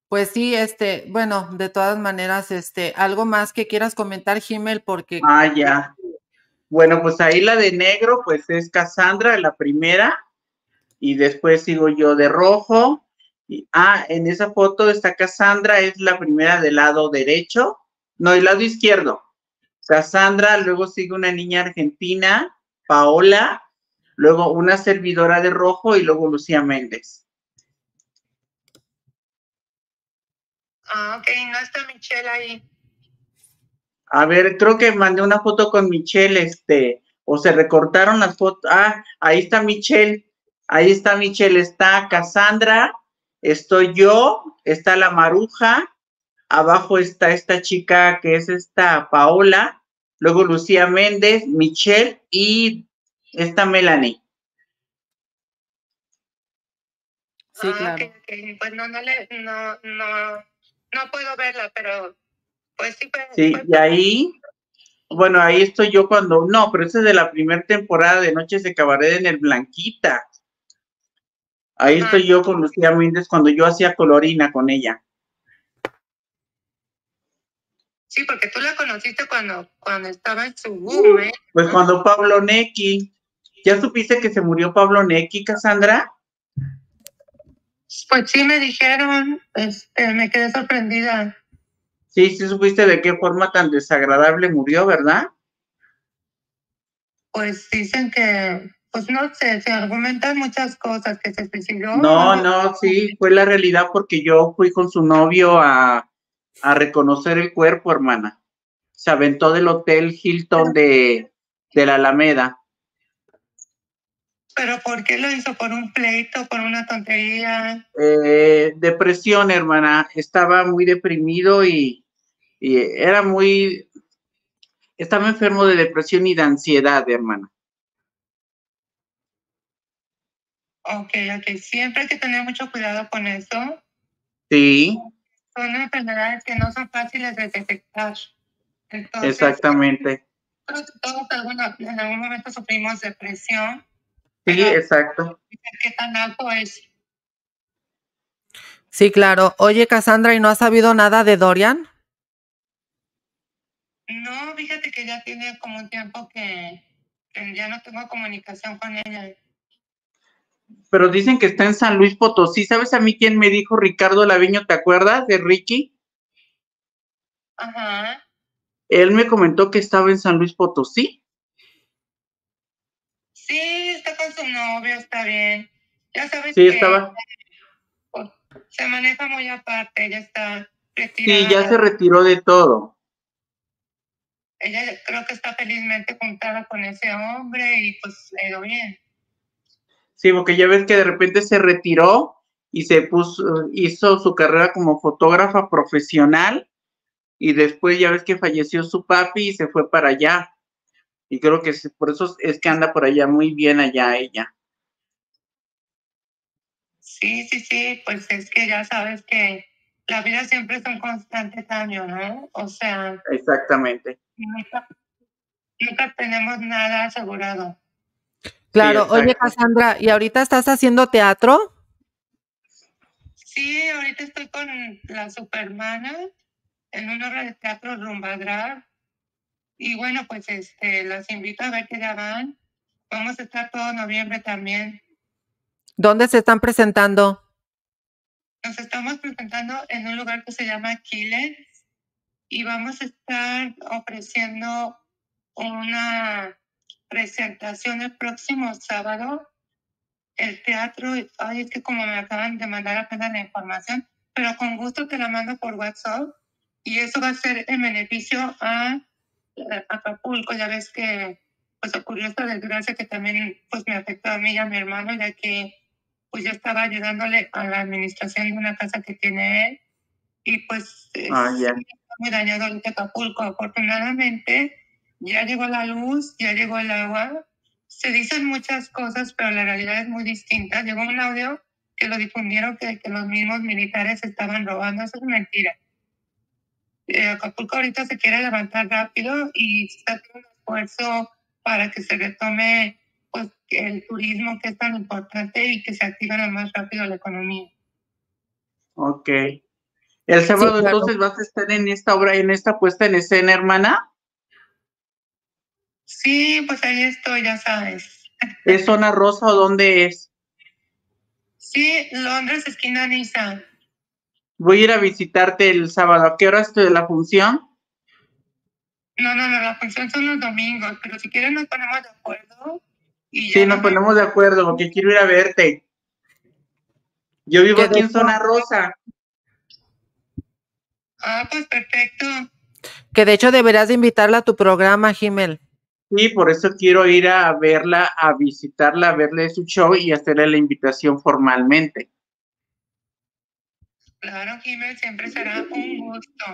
Pues sí, este, bueno, de todas maneras, este, algo más que quieras comentar, Jimel, porque. Ah, ya. Bueno, pues ahí la de negro, pues es Cassandra, la primera y después sigo yo de rojo. ah, en esa foto está Cassandra, es la primera del lado derecho, no, del lado izquierdo. Cassandra, luego sigue una niña argentina, Paola, luego una servidora de rojo y luego Lucía Méndez. Ah, ok, no está Michelle ahí. A ver, creo que mandé una foto con Michelle, este, o se recortaron las fotos. Ah, ahí está Michelle. Ahí está Michelle, está Cassandra, estoy yo, está la Maruja, abajo está esta chica que es esta Paola, luego Lucía Méndez, Michelle y está Melanie. Sí, ah, pues no, le, no, puedo verla, pero pues sí. sí, y ahí, bueno, ahí estoy yo cuando, no, pero esa es de la primera temporada de Noches de Cabaret en el Blanquita. Ahí estoy yo con Lucía Méndez cuando yo hacía colorina con ella. Sí, porque tú la conociste cuando, cuando estaba en su boom, ¿eh? Pues cuando Pablo Neki. ¿Ya supiste que se murió Pablo Neki, Cassandra? Pues sí, me dijeron. Este, me quedé sorprendida. Sí, sí supiste de qué forma tan desagradable murió, ¿verdad? Pues dicen que pues no sé, se argumentan muchas cosas que se suicidó. No, no, sí, fue la realidad porque yo fui con su novio a, a reconocer el cuerpo, hermana. Se aventó del hotel Hilton de, la Alameda. ¿Pero por qué lo hizo? ¿Por un pleito? ¿Por una tontería? Eh, depresión, hermana. Estaba muy deprimido y, y, era muy... Estaba enfermo de depresión y de ansiedad, hermana. Ok, ok. Siempre hay que tener mucho cuidado con eso. Sí. Son enfermedades que no son fáciles de detectar. Exactamente. Todos, en algún momento sufrimos depresión. Sí, exacto. ¿Qué tan alto es? Sí, claro. Oye, Cassandra, ¿y no has sabido nada de Dorian? No, fíjate que ya tiene como un tiempo que, que ya no tengo comunicación con ella pero dicen que está en San Luis Potosí. ¿Sabes a mí quién me dijo Ricardo Laviño? ¿Te acuerdas de Ricky? Ajá. Él me comentó que estaba en San Luis Potosí. Sí, está con su novio, está bien. Ya sabes sí, estaba. se maneja muy aparte, ya está retirada. Sí, ya se retiró de todo. Ella creo que está felizmente juntada con ese hombre y pues le ido bien. Sí, porque ya ves que de repente se retiró y se puso, hizo su carrera como fotógrafa profesional y después ya ves que falleció su papi y se fue para allá. Y creo que por eso es que anda por allá muy bien allá ella. Sí, sí, sí, pues es que ya sabes que la vida siempre es un constante cambio, ¿no? O sea. Exactamente. nunca tenemos nada asegurado. Claro, oye Cassandra, ¿y ahorita estás haciendo teatro? Sí, ahorita estoy con la Supermana en una obra de teatro rumbadrar Y bueno, pues este, las invito a ver que ya van. Vamos a estar todo noviembre también. ¿Dónde se están presentando? Nos estamos presentando en un lugar que se llama Aquiles y vamos a estar ofreciendo una presentación el próximo sábado. El teatro, ay, es que como me acaban de mandar apenas la información, pero con gusto te la mando por WhatsApp. Y eso va a ser en beneficio a, eh, a Acapulco. Ya ves que pues ocurrió esta desgracia que también pues me afectó a mí y a mi hermano, ya que pues yo estaba ayudándole a la administración de una casa que tiene él. Y pues eh, ah, muy dañado el Acapulco. Afortunadamente, ya llegó la luz, ya llegó el agua. Se dicen muchas cosas, pero la realidad es muy distinta. Llegó un audio que lo difundieron que, los mismos militares estaban robando. Eso es mentira. Eh, Acapulco ahorita se quiere levantar rápido y está haciendo un esfuerzo para que se retome pues, el turismo que es tan importante y que se active lo más rápido la economía. Ok. El sábado entonces vas a estar en esta obra, y en esta puesta en escena, hermana. Sí, pues ahí estoy, ya sabes. ¿Es zona rosa o dónde es? Sí, Londres, esquina Niza. Voy a ir a visitarte el sábado. ¿A qué hora es de la función? No, no, no, la función son los domingos, pero si quieres nos ponemos de acuerdo. Y sí, nos ponemos de acuerdo porque quiero ir a verte. Yo vivo aquí en zona rosa. Ah, pues perfecto. Que de hecho deberás de invitarla a tu programa, Jimel. Y por eso quiero ir a verla, a visitarla, a verle su show y hacerle la invitación formalmente. Claro, Jiménez, siempre será un gusto.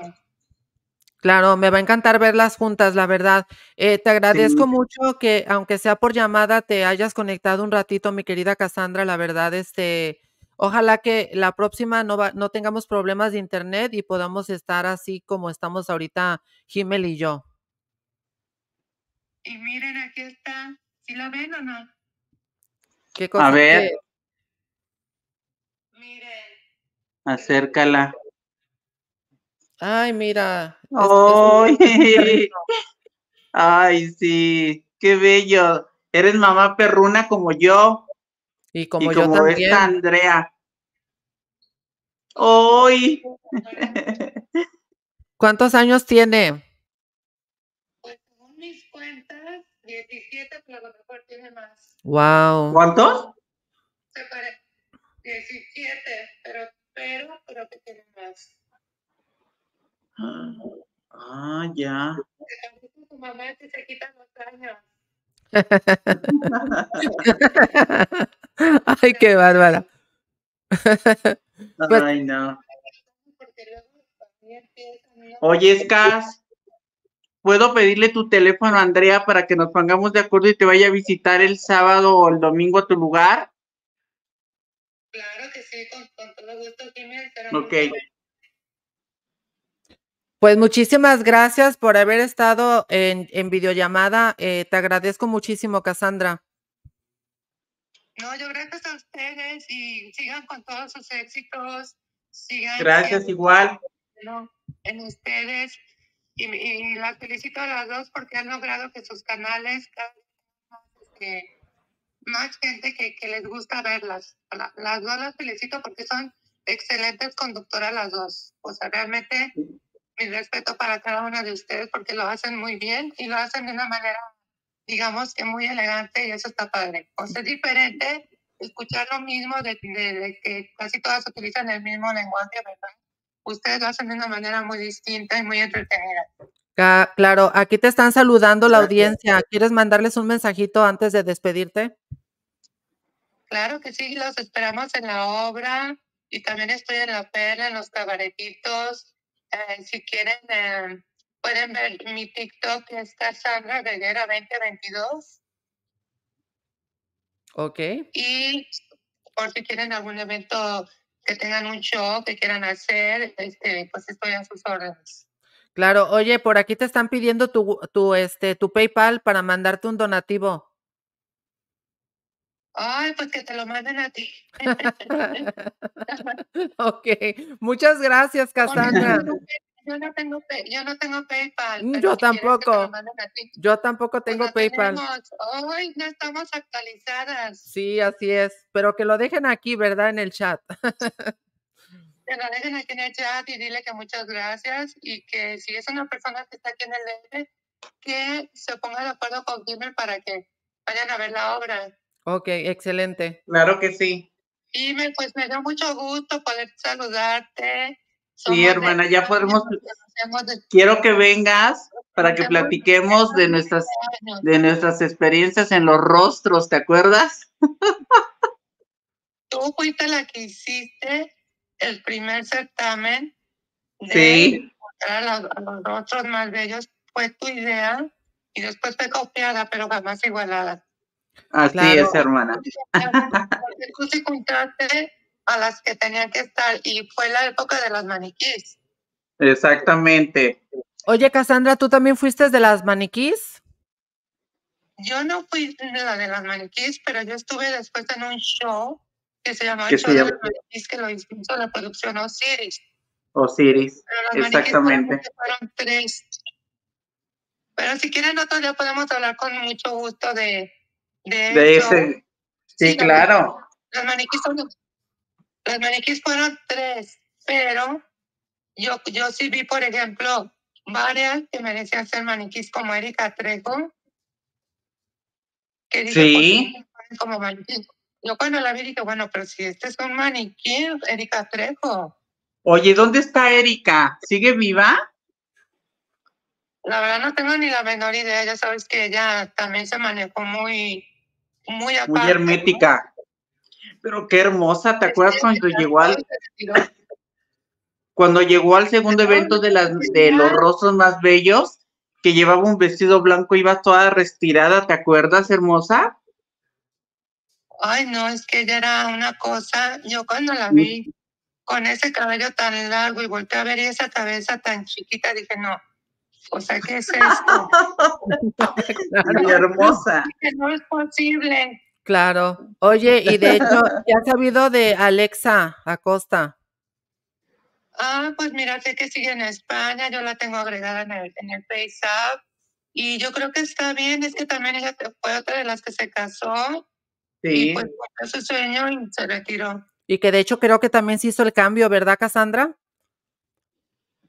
Claro, me va a encantar verlas juntas, la verdad. Eh, te agradezco mucho que, aunque sea por llamada, te hayas conectado un ratito, mi querida Cassandra. La verdad, este, ojalá que la próxima no, va, no tengamos problemas de internet y podamos estar así como estamos ahorita, Jimel y yo. Y miren, aquí está. ¿Sí la ven o no? A ver. Miren. Acércala. Ay, mira. ¡Ay! <laughs> Ay, sí. Qué bello. Eres mamá perruna como yo. Y como, y yo como Andrea. ¡Ay! ¿Cuántos años tiene? 17, pero pues, a lo mejor tiene más. Wow. ¿Cuántos? Se 17, pero, pero creo que tiene más. Ah, ya. Tu mamá si se quitan los años. <laughs> Ay, qué bárbara. Ay, no. Oye, Cas, ¿Puedo pedirle tu teléfono, Andrea, para que nos pongamos de acuerdo y te vaya a visitar el sábado o el domingo a tu lugar? Claro que sí, con, todo gusto, Ok. Pues muchísimas gracias por haber estado en, en videollamada. Eh, te agradezco muchísimo, Cassandra. No, yo gracias a ustedes y sigan con todos sus éxitos. Sigan gracias, igual. en ustedes y, las felicito a las dos porque han logrado que sus canales este, más, gente que, les gusta verlas. las dos las felicito porque son excelentes conductoras las dos. O sea, realmente mi respeto para cada una de ustedes porque lo hacen muy bien y lo hacen de una manera, digamos que muy elegante y eso está padre. O sea, es diferente escuchar lo mismo de, de que casi todas utilizan el mismo lenguaje, ¿verdad? ustedes lo hacen de una manera muy distinta y muy entretenida. Claro, aquí te están saludando la audiencia. ¿Quieres mandarles un mensajito antes de despedirte? Claro que sí, los esperamos en la obra y también estoy en la perla, en los cabaretitos. Eh, si quieren, em, pueden ver mi TikTok, que es 2022. Ok. Y por si quieren algún evento que tengan un show que quieran hacer, este, pues estoy a sus órdenes. Claro, oye, por aquí te están pidiendo tu, tu, este, tu PayPal para mandarte un donativo. Ay, pues que te lo manden a ti. <laughs> ok, muchas gracias, <laughs> Cassandra yo no tengo, yo no tengo PayPal. Mm, yo tampoco. Yo pues tampoco tengo PayPal. hoy no estamos actualizadas. Sí, así es. Pero que lo dejen aquí, ¿verdad? En el chat. que lo dejen aquí en el chat y dile que muchas gracias y que si es una persona que está aquí en el DF, que se ponga de acuerdo con Gimel para que vayan a ver la obra. Ok, excelente. Claro que sí. Gimel, pues me dio mucho gusto poder saludarte Sí, hermana, ya podemos... Quiero que vengas para que platiquemos de nuestras, de nuestras experiencias en los rostros, ¿te acuerdas? Tú fuiste la que hiciste el primer certamen de sí. a los, rostros más bellos. Fue tu idea y después fue copiada, pero jamás igualada. Así es, hermana. Tú te a las que tenían que estar y fue la época de las maniquís. Exactamente. Oye, Cassandra, ¿tú también fuiste de las maniquís? Yo no fui la de las maniquís, pero yo estuve después en un show que se llamaba el show de las maniquís, que lo hizo la producción Osiris. Osiris, exactamente. fueron tres. Pero si quieren, nosotros ya podemos hablar con mucho gusto de, de, ese. Sí, claro. las maniquís son los las maniquís fueron tres, pero yo, yo sí vi, por ejemplo, varias que merecían ser maniquís, como Erika Trejo. Pues, sí. Como Yo cuando la vi dije, bueno, pero si este es un maniquí, Erika Trejo. Oye, ¿dónde está Erika? ¿Sigue viva? La verdad no tengo ni la menor idea. Ya sabes que ella también se manejó muy, muy Muy hermética pero qué hermosa, ¿te acuerdas cuando llegó al cuando llegó al segundo evento de las de los rostros más bellos, que llevaba un vestido blanco, iba toda respirada ¿te acuerdas, hermosa? Ay, no, es que ella era una cosa, yo cuando la vi con ese cabello tan largo y volteé a ver esa cabeza tan chiquita, dije, no, o sea, ¿qué es esto? <laughs> Ay, hermosa. no es posible. Claro. Oye, y de hecho, ¿ya has sabido de Alexa Acosta? Ah, pues mira, sé que sigue en España, yo la tengo agregada en el, en el FaceApp y yo creo que está bien, es que también ella fue otra de las que se casó y pues su sueño y se retiró. Y que de hecho creo que también se hizo el cambio, ¿verdad, Cassandra?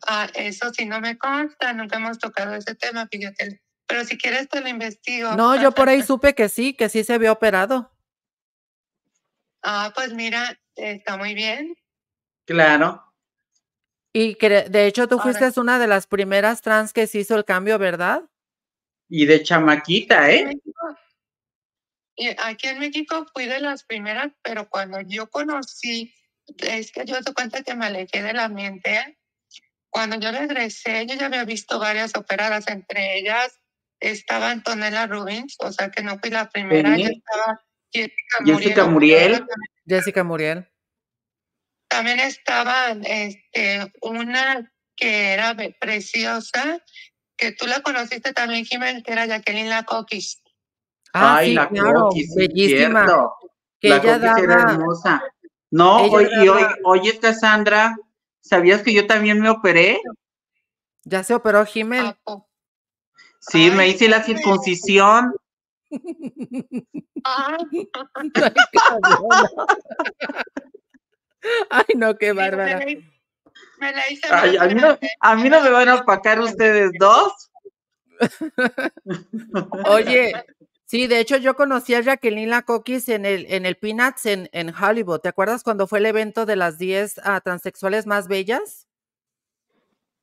Ah, eso sí no me consta, nunca hemos tocado ese tema, fíjate. Pero si quieres te lo investigo. No, yo por ahí supe que sí, que sí se había operado. Ah, pues mira, está muy bien. Claro. Y de hecho tú fuiste una de las primeras trans que se hizo el cambio, ¿verdad? Y de chamaquita, ¿eh? Aquí en México fui de las primeras, pero cuando yo conocí, es que yo te cuenta que me alejé la mente. Cuando yo regresé, yo ya había visto varias operadas, entre ellas estaba Antonella Rubins, o sea que no fui la primera, estaba Jessica Muriel. Jessica Muriel. También estaba este, una que era preciosa, que tú la conociste también, Jiménez, que era Jacqueline Lacoquis. Ah, Ay, la bellísima. Que la ella era hermosa. No, hoy, y hoy, está Sandra, ¿sabías que yo también me operé? Ya se operó Jiménez. Sí, me hice la circuncisión. <laughs> Ay, no, qué bárbara. Me la hice a, mí no, me van a opacar ustedes dos. <laughs> Oye, sí, de hecho yo conocí a Jacqueline Lacockis en el, en el Peanuts en, en Hollywood. ¿Te acuerdas cuando fue el evento de las 10 ah, transexuales más bellas?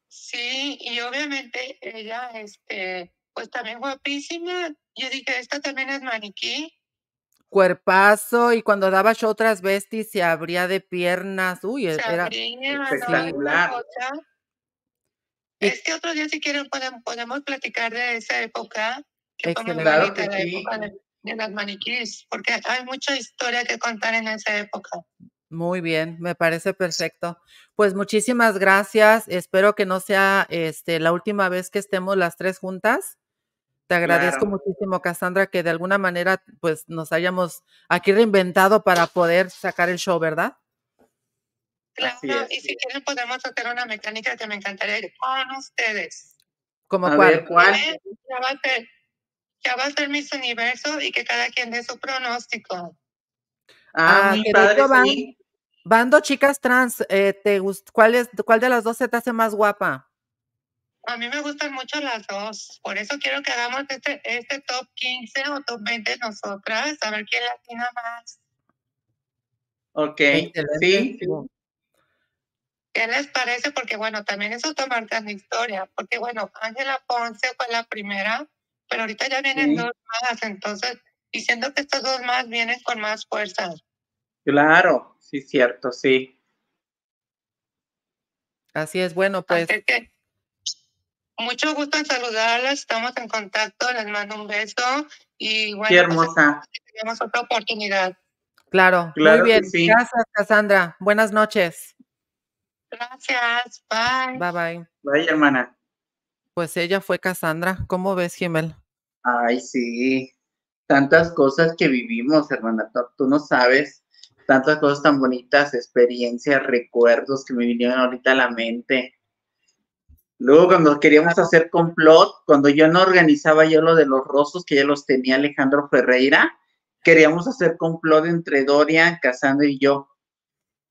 Sí, y obviamente ella, este, pues también guapísima. Yo dije, esta también es maniquí. Cuerpazo, y cuando daba yo otras vestis se abría de piernas. Uy, era espectacular. este otro día, si quieren, podemos, platicar de esa época. Que época de las maniquís, porque hay mucha historia que contar en esa época. Muy bien, me parece perfecto. Pues muchísimas gracias. Espero que no sea este la última vez que estemos las tres juntas. Te agradezco muchísimo, Cassandra, que de alguna manera pues nos hayamos aquí reinventado para poder sacar el show, ¿verdad? Claro, y si quieren podemos hacer una mecánica que me encantaría ir con ustedes. ¿Cómo cuál? ¿Eh? Ya va a ser, va mis universos y que cada quien dé su pronóstico. Ah, ah mi sí. Bando chicas trans, eh, te ¿cuál, es, ¿cuál de las dos se te hace más guapa? A mí me gustan mucho las dos, por eso quiero que hagamos este, este top 15 o top 20 nosotras, a ver quién latina más. Ok, sí. ¿Qué les parece? Porque bueno, también eso está marcando historia, porque bueno, Ángela Ponce fue la primera, pero ahorita ya vienen dos más, entonces, diciendo que estos dos más vienen con más fuerza. Claro, sí, cierto, sí. Así es, bueno, ah, pues. mucho gusto en saludarlas, estamos en contacto, les mando un beso y bueno. Qué pues, hermosa. tenemos otra oportunidad. Claro, muy bien. Gracias, Cassandra. Buenas noches. Gracias, bye. Bye, bye. Bye, hermana. Pues ella fue Cassandra. ¿Cómo ves, Gimel? Ay, sí. Tantas cosas que vivimos, hermana. Tú no sabes tantas cosas tan bonitas, experiencias, recuerdos que me vinieron ahorita a la mente. Luego cuando queríamos hacer complot, cuando yo no organizaba yo lo de los rostros que ya los tenía Alejandro Ferreira, queríamos hacer complot entre Doria, Casano y yo,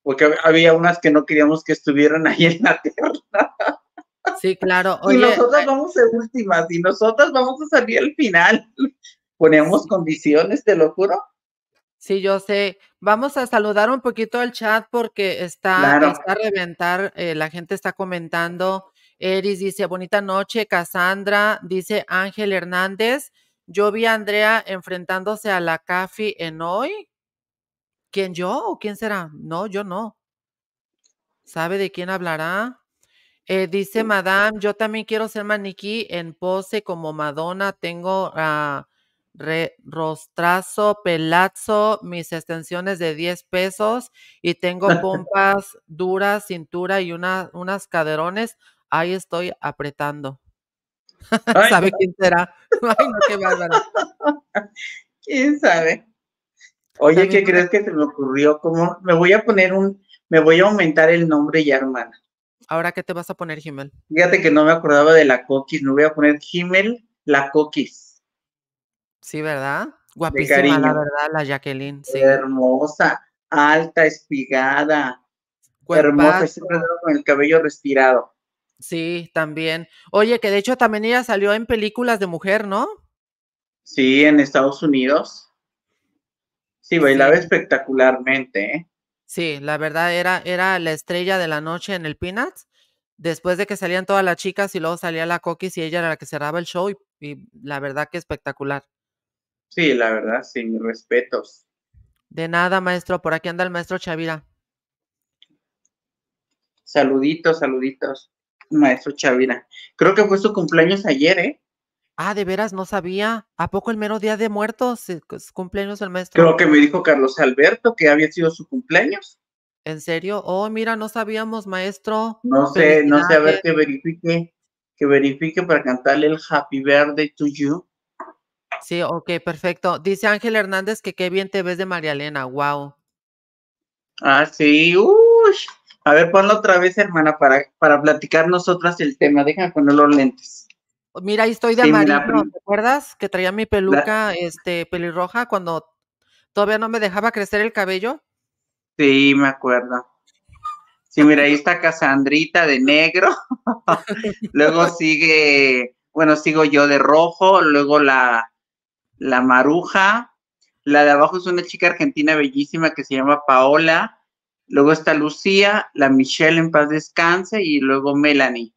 porque había unas que no queríamos que estuvieran ahí en la tierra. <laughs> Sí, claro. Oye, y nosotras eh vamos a ser últimas y nosotras vamos a salir al final. <laughs> Ponemos condiciones, te lo juro. Sí, yo sé. Vamos a saludar un poquito al chat porque está, está a reventar, eh, la gente está comentando. Eris dice, bonita noche, Cassandra, dice Ángel Hernández. Yo vi a Andrea enfrentándose a la CAFI en hoy. ¿Quién yo o quién será? No, yo no. ¿Sabe de quién hablará? Eh, dice Madame, yo también quiero ser maniquí en pose como Madonna. Tengo a rostrazo, pelazo, mis extensiones de 10 pesos y tengo <laughs> pompas duras, cintura y una, unas caderones. Ahí estoy apretando. <laughs> ¿Sabe quién será? <laughs> ¿Quién sabe? Oye, ¿qué crees que se me ocurrió? ¿Cómo? Me voy a poner un, me voy a aumentar el nombre ya, hermana. ¿Ahora qué te vas a poner, Jimel? Fíjate que no me acordaba de la coquis, me voy a poner Jimel la coquis. Sí, ¿verdad? Guapísima, la verdad, la Jacqueline. Hermosa, alta, espigada. Hermosa, siempre con el cabello respirado. Sí, también. Oye, que de hecho también ella salió en películas de mujer, ¿no? Sí, en Estados Unidos. Sí, bailaba espectacularmente. ¿eh? Sí, la verdad era, era la estrella de la noche en el Peanuts. Después de que salían todas las chicas y luego salía la Coquis y ella era la que cerraba el show y la verdad que espectacular. Sí, la verdad, sin respetos. De nada, maestro. Por aquí anda el maestro Chavira. Saluditos, saluditos, maestro Chavira. Creo que fue su cumpleaños ayer, ¿eh? Ah, de veras, no sabía. ¿A poco el mero día de muertos cumpleaños del maestro? Creo que me dijo Carlos Alberto que había sido su cumpleaños. ¿En serio? Oh, mira, no sabíamos, maestro. No sé, no sé, a ver que verifique, que verifique para cantarle el Happy Birthday to You. Sí, ok, perfecto. Dice Ángel Hernández que qué bien te ves de María Elena, wow. Ah, sí, uy. A ver, ponlo otra vez, hermana, para, para platicar nosotras el tema. Deja poner los lentes. Mira, ahí estoy de María. amarillo, ¿te acuerdas? Que traía mi peluca este, pelirroja cuando todavía no me dejaba crecer el cabello. Sí, me acuerdo. Sí, mira, ahí está Casandrita de negro. <laughs> <laughs> luego sigue, bueno, sigo yo de rojo, luego la, la Maruja, la de abajo es una chica argentina bellísima que se llama Paola, luego está Lucía, la Michelle en paz descanse y luego Melanie.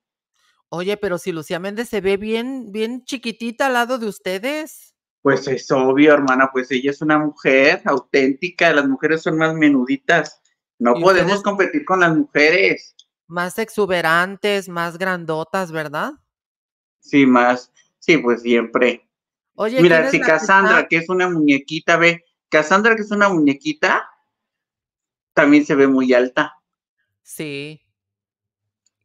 Oye, pero si Lucía Méndez se ve bien, bien chiquitita al lado de ustedes. Pues es obvio, hermana, pues ella es una mujer auténtica, las mujeres son más menuditas, no podemos competir con las mujeres. Más exuberantes, más grandotas, ¿verdad? Sí, más, sí, pues siempre. Oye, mira, si Cassandra, que, es una muñequita, ve, Cassandra, que es una muñequita, también se ve muy alta. Sí.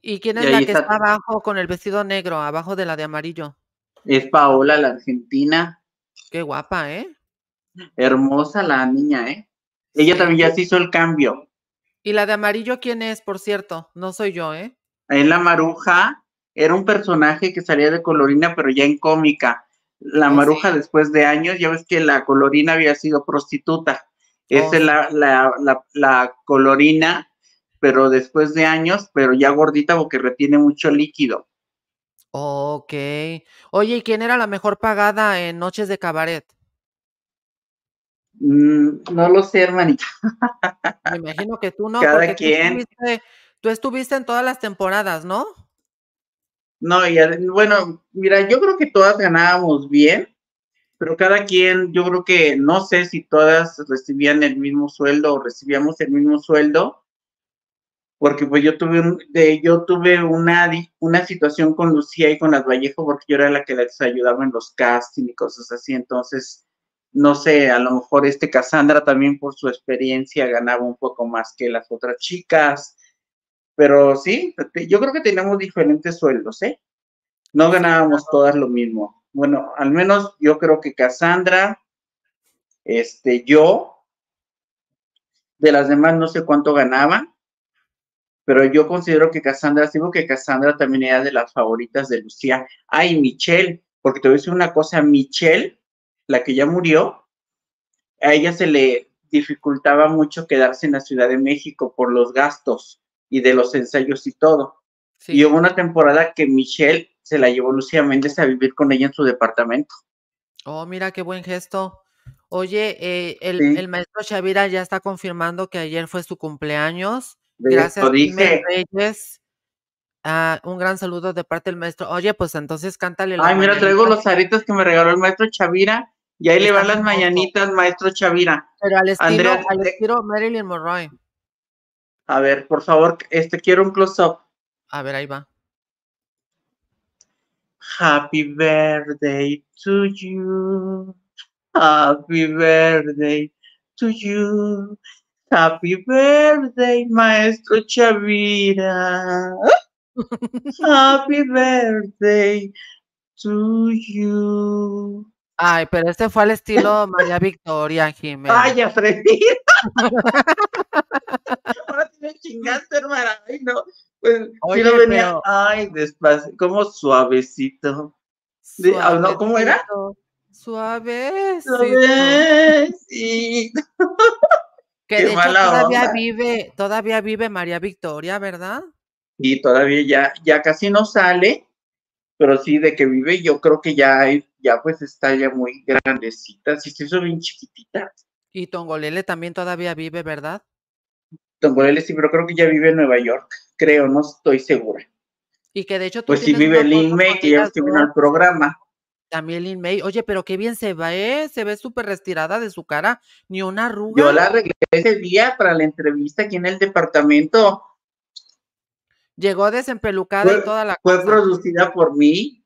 ¿Y quién es la que está... abajo con el vestido negro, abajo de la de amarillo? Es Paola, la argentina. Qué guapa, ¿eh? Hermosa la niña, ¿eh? Ella también ya se hizo el cambio. ¿Y la de amarillo quién es, por cierto? No soy yo, ¿eh? En la maruja. Era un personaje que salía de colorina, pero ya en cómica la oh, maruja después de años, ya ves que la colorina había sido prostituta. Oh, Esa es la, colorina, pero después de años, pero ya gordita porque retiene mucho líquido. Ok. Oye, ¿y quién era la mejor pagada en Noches de Cabaret? Mm, no lo sé, hermanita. Me imagino que tú no. porque estuviste, tú estuviste en todas las temporadas, ¿no? No, y bueno, mira, yo creo que todas ganábamos bien, pero cada quien, yo creo que no sé si todas recibían el mismo sueldo o recibíamos el mismo sueldo, porque pues yo tuve de, yo tuve una, una situación con Lucía y con las Vallejo, porque yo era la que les ayudaba en los casting y cosas así, entonces no sé, a lo mejor este Cassandra también por su experiencia ganaba un poco más que las otras chicas, pero sí, yo creo que teníamos diferentes sueldos, ¿eh? No ganábamos todas lo mismo. Bueno, al menos yo creo que Cassandra, este, yo, de las demás no sé cuánto ganaba, pero yo considero que Cassandra, digo que Cassandra también era de las favoritas de Lucía. Ay, Michelle, porque te voy a decir una cosa, Michelle, la que ya murió, a ella se le dificultaba mucho quedarse en la Ciudad de México por los gastos y de los ensayos y todo. Y hubo una temporada que Michelle se la llevó Lucía Méndez a vivir con ella en su departamento. Oh, mira qué buen gesto. Oye, eh, el, maestro Chavira ya está confirmando que ayer fue su cumpleaños. Gracias, a Reyes. Ah, un gran saludo de parte del maestro. Oye, pues entonces cántale. Ay, mira, traigo los aritos que me regaló el maestro Chavira y ahí le van las mañanitas, maestro Chavira. Pero al estilo, al eh, estilo Marilyn Monroe. A ver, por favor, este quiero un close-up. A ver, ahí va. Happy birthday to you. Happy birthday to you. Happy birthday, maestro Chavira. Happy birthday to you. Ay, pero este fue al estilo María Victoria Jiménez. Vaya, Freddy. <laughs> me chingaste, hermana. Ay, Pues, ay, despacio, como suavecito. Ah, ¿Cómo era? Suavecito. Que Qué de hecho todavía vive, todavía vive María Victoria, ¿verdad? Y todavía ya, ya casi no sale, pero sí de que vive, yo creo que ya, ya pues está ya muy grandecita, si se hizo bien chiquitita. Y Tongolele también todavía vive, ¿verdad? Toncolele sí, pero creo que ya vive en Nueva York, creo, no estoy segura. Y que de hecho Pues sí vive Lin May, que ya vino al programa. También Lin May, oye, pero qué bien se ve, ¿eh? se ve súper retirada de su cara, ni una arruga. Yo la arreglé ese día para la entrevista aquí en el departamento. Llegó desempelucada y toda la Fue producida por mí.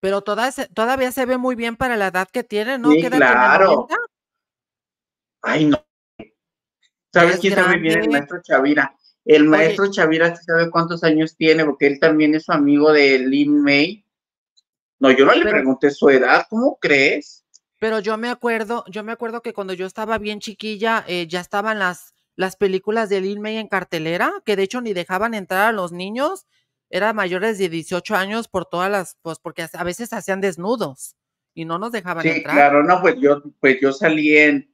Pero todavía se ve muy bien para la edad que tiene, ¿no? Sí, claro. Ay, no, ¿Sabes quién está viviendo? El maestro Chavira. El maestro Chavira sabe cuántos años tiene, porque él también es su amigo de Lin May. No, yo no le pregunté su edad, ¿cómo crees? Pero yo me acuerdo, yo me acuerdo que cuando yo estaba bien chiquilla, eh, ya estaban las, las películas de Lin May en cartelera, que de hecho ni dejaban entrar a los niños, Era mayores de 18 años por todas las, pues porque a veces hacían desnudos y no nos dejaban sí, entrar. Claro, no, pues yo, pues yo salí en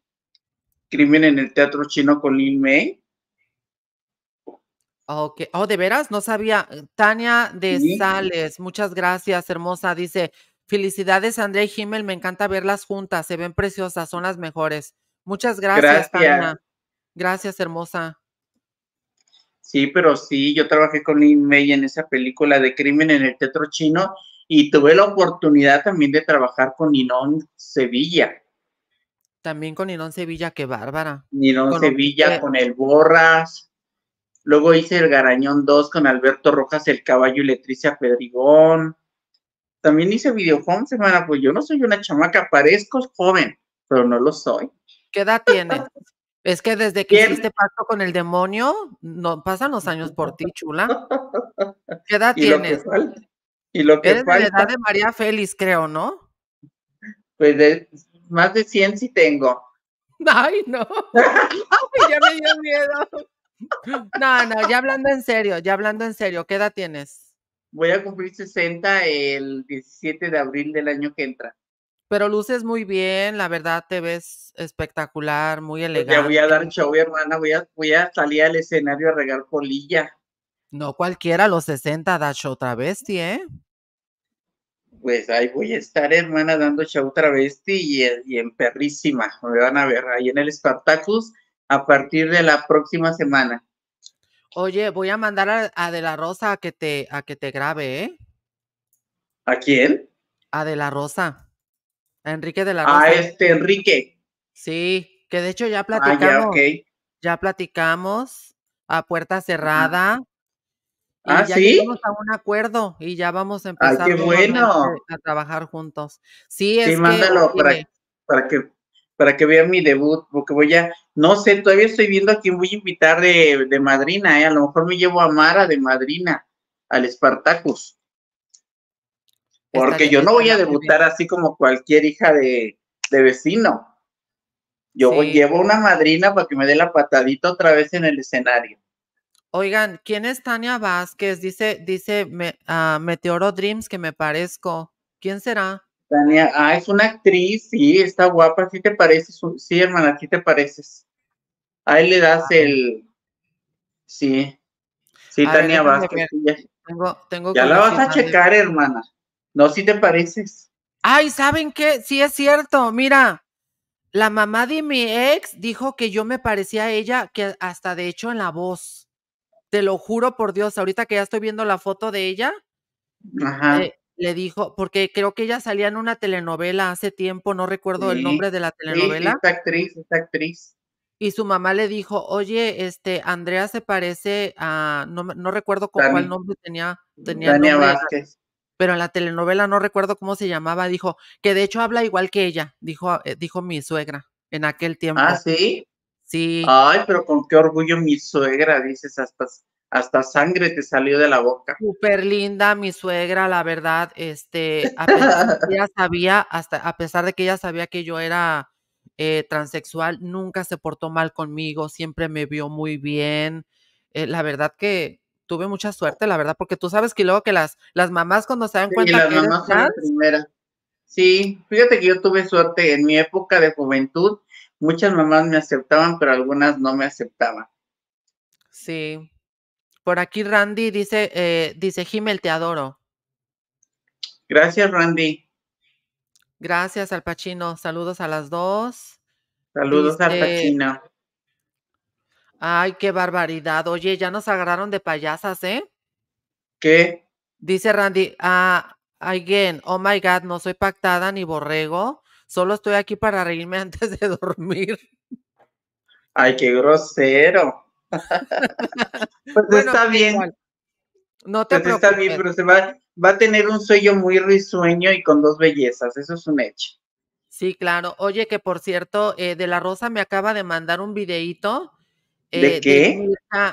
Crimen en el Teatro Chino con Lin mei oh, oh de veras, no sabía. Tania de Sales, muchas gracias, hermosa. Dice, felicidades, André y Himmel, me encanta verlas juntas, se ven preciosas, son las mejores. Muchas gracias, Tania. Gracias, hermosa. Sí, pero sí, yo trabajé con Lin mei en esa película de Crimen en el Teatro Chino y tuve la oportunidad también de trabajar con Inón Sevilla. También con Irón Sevilla, qué bárbara. Nirón Sevilla, eh, con el Borras. Luego hice el Garañón 2 con Alberto Rojas, el caballo y Letricia Pedrigón. También hice videojuegos, semana, pues yo no soy una chamaca, parezco joven, pero no lo soy. ¿Qué edad tienes? es que desde que hiciste pacto con el demonio, no pasan los años por ti, chula. <laughs> ¿Qué edad tienes? Lo y lo que la edad de María Félix, creo, ¿no? Pues de, más de 100 sí tengo. Ay, no. <laughs> ya me dio miedo. No, no, ya hablando en serio, ya hablando en serio, ¿qué edad tienes? Voy a cumplir 60 el 17 de abril del año que entra. Pero luces muy bien, la verdad te ves espectacular, muy elegante. Pues ya voy a dar show, hermana, voy a, voy a salir al escenario a regar colilla. No cualquiera los 60 da show travesti, ¿eh? pues ahí voy a estar, hermana, dando chau travesti y, y en perrísima. Me van a ver ahí en el Spartacus a partir de la próxima semana. Oye, voy a mandar a, De La Rosa a que te, a que te grabe, ¿eh? ¿A quién? A De La Rosa. A Enrique de la ah, Rosa. A este Enrique. Sí, que de hecho ya platicamos. Ah, ya, okay. ya platicamos a puerta cerrada. Y ah, ¿sí? llegamos a un acuerdo y ya vamos a empezar a trabajar juntos. Sí, es sí, mándalo para, que para que vean mi debut, porque voy a, no sé, todavía estoy viendo a quién voy a invitar de, madrina, ¿eh? a lo mejor me llevo a Mara de madrina, al Spartacus. Porque yo no voy a debutar así como cualquier hija de, vecino. Yo llevo una madrina para que me dé la patadita otra vez en el escenario. Oigan, ¿quién es Tania Vázquez? Dice, dice me, ah, Meteoro Dreams que me parezco. ¿Quién será? Tania, ah, es una actriz, sí, está guapa, sí te pareces, sí, hermana, sí te pareces. Ahí le das ah. el, sí, sí, Tania Vázquez. tengo, ya la vas a checar, hermana. No, sí te pareces. Ay, ¿saben qué? Sí es cierto, mira, la mamá de mi ex dijo que yo me parecía a ella, que hasta de hecho en la voz te lo juro por Dios, ahorita que ya estoy viendo la foto de ella, eh, le dijo, porque creo que ella salía en una telenovela hace tiempo, no recuerdo el nombre de la telenovela. actriz, esta actriz. Y su mamá le dijo, oye, este, Andrea se parece a, no, recuerdo con cuál nombre tenía. tenía Vázquez. Pero en la telenovela no recuerdo cómo se llamaba, dijo, que de hecho habla igual que ella, dijo, eh, dijo mi suegra en aquel ah, tiempo. Ah, sí. Ay, pero con qué orgullo mi suegra, dices, hasta, hasta sangre te salió de la boca. Súper linda mi suegra, la verdad, este, a ella sabía, hasta, a pesar de que ella sabía que yo era eh, transexual, nunca se portó mal conmigo, siempre me vio muy bien. Eh, la verdad que tuve mucha suerte, la verdad, porque tú sabes que luego que las, las mamás cuando se dan cuenta las que mamás eres la primera. Sí, fíjate que yo tuve suerte en mi época de juventud, muchas mamás me aceptaban, pero algunas no me aceptaban. Sí. Por aquí Randy dice, eh, dice, Jimel, te adoro. Gracias, Randy. Gracias, Al Pacino. Saludos a las dos. Saludos al Pacino. Ay, qué barbaridad. Oye, ya nos agarraron de payasas, ¿eh? ¿Qué? Dice Randy, ah, alguien. oh my God, no soy pactada ni borrego. Solo estoy aquí para reírme <laughs> antes de dormir. Ay, qué grosero. pues está bien. No te pues Está bien, pero se va, va a tener un sueño muy risueño y con dos bellezas. Eso es un hecho. Sí, claro. Oye, que por cierto, eh, De La Rosa me acaba de mandar un videíto. ¿De eh, qué?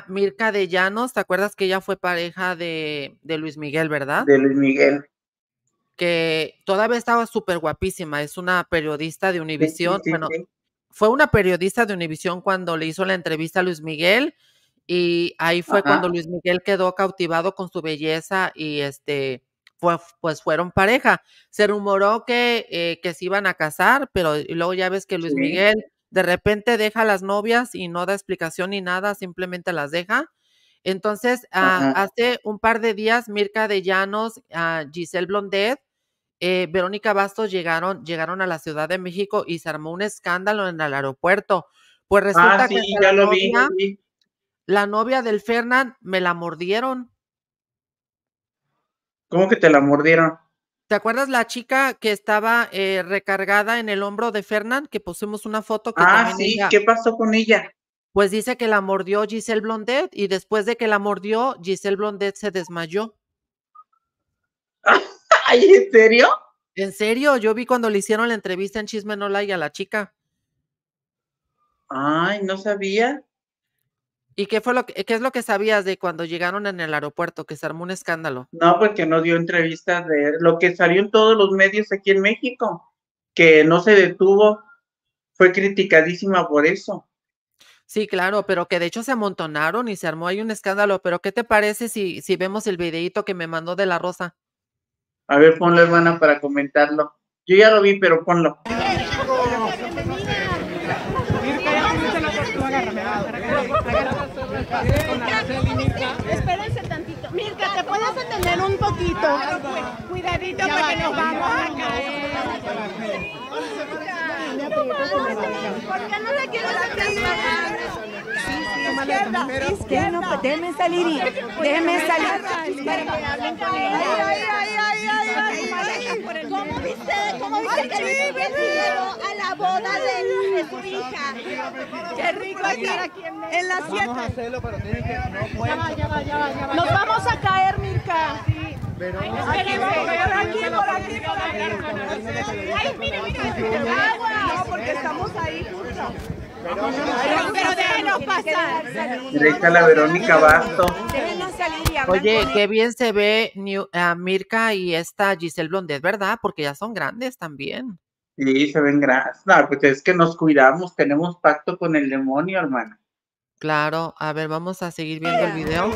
Mirka, de Llanos. ¿Te acuerdas que ella fue pareja de, de Luis Miguel, verdad? De Luis Miguel que todavía estaba súper guapísima, es una periodista de Univisión, bueno, fue una periodista de Univisión cuando le hizo la entrevista a Luis Miguel y ahí fue cuando Luis Miguel quedó cautivado con su belleza y este, fue, pues fueron pareja. Se rumoró que, eh, que se iban a casar, pero luego ya ves que Luis Miguel de repente deja las novias y no da explicación ni nada, simplemente las deja. Entonces, ah, hace un par de días, Mirka de Llanos, uh, Giselle Blondet, eh, Verónica Bastos llegaron, llegaron a la Ciudad de México y se armó un escándalo en el aeropuerto. Pues ah, resulta que la, novia, la novia del Fernán me la mordieron. ¿Cómo que te la mordieron? ¿Te acuerdas la chica que estaba eh, recargada en el hombro de Fernán? Que pusimos una foto que... Ah, sí, ¿qué pasó con ella? Pues dice que la mordió Giselle Blondet y después de que la mordió, Giselle Blondet se desmayó. ¿en serio? En serio, yo vi cuando le hicieron la entrevista en Chisme No y a la chica. Ay, no sabía. ¿Y qué fue lo qué es lo que sabías de cuando llegaron en el aeropuerto que se armó un escándalo? No, porque no dio entrevistas de lo que salió en todos los medios aquí en México, que no se detuvo, fue criticadísima por eso. Sí, claro, pero que de hecho se amontonaron y se armó ahí un escándalo, pero ¿qué te parece si, si vemos el videíto que me mandó de la Rosa? A ver, ponlo, hermana, para comentarlo. Yo ya lo vi, pero ponlo. Espérense tantito. Mirka, ¿te puedes atender un poquito? Cuidadito para que nos vamos a caer. ¿Por qué no la quieres atender? izquierda, izquierda. No, salir pues, déjenme pues, salir. Pues, ¿Cómo viste, cómo viste a la boda de su hija? Qué rico aquí en la sierra Nos vamos a caer, Mirka. aquí, por aquí, por aquí, por agua. No, porque estamos ahí pero, déjenos pasar. Directa la Verónica Basto. Oye, qué bien se ve ah, Mirka y esta Giselle es ¿verdad? Porque ya son grandes también. Sí, se ven grandes. Pues es que nos cuidamos, tenemos pacto con el demonio, hermano. Claro, a ver, vamos a seguir viendo el video.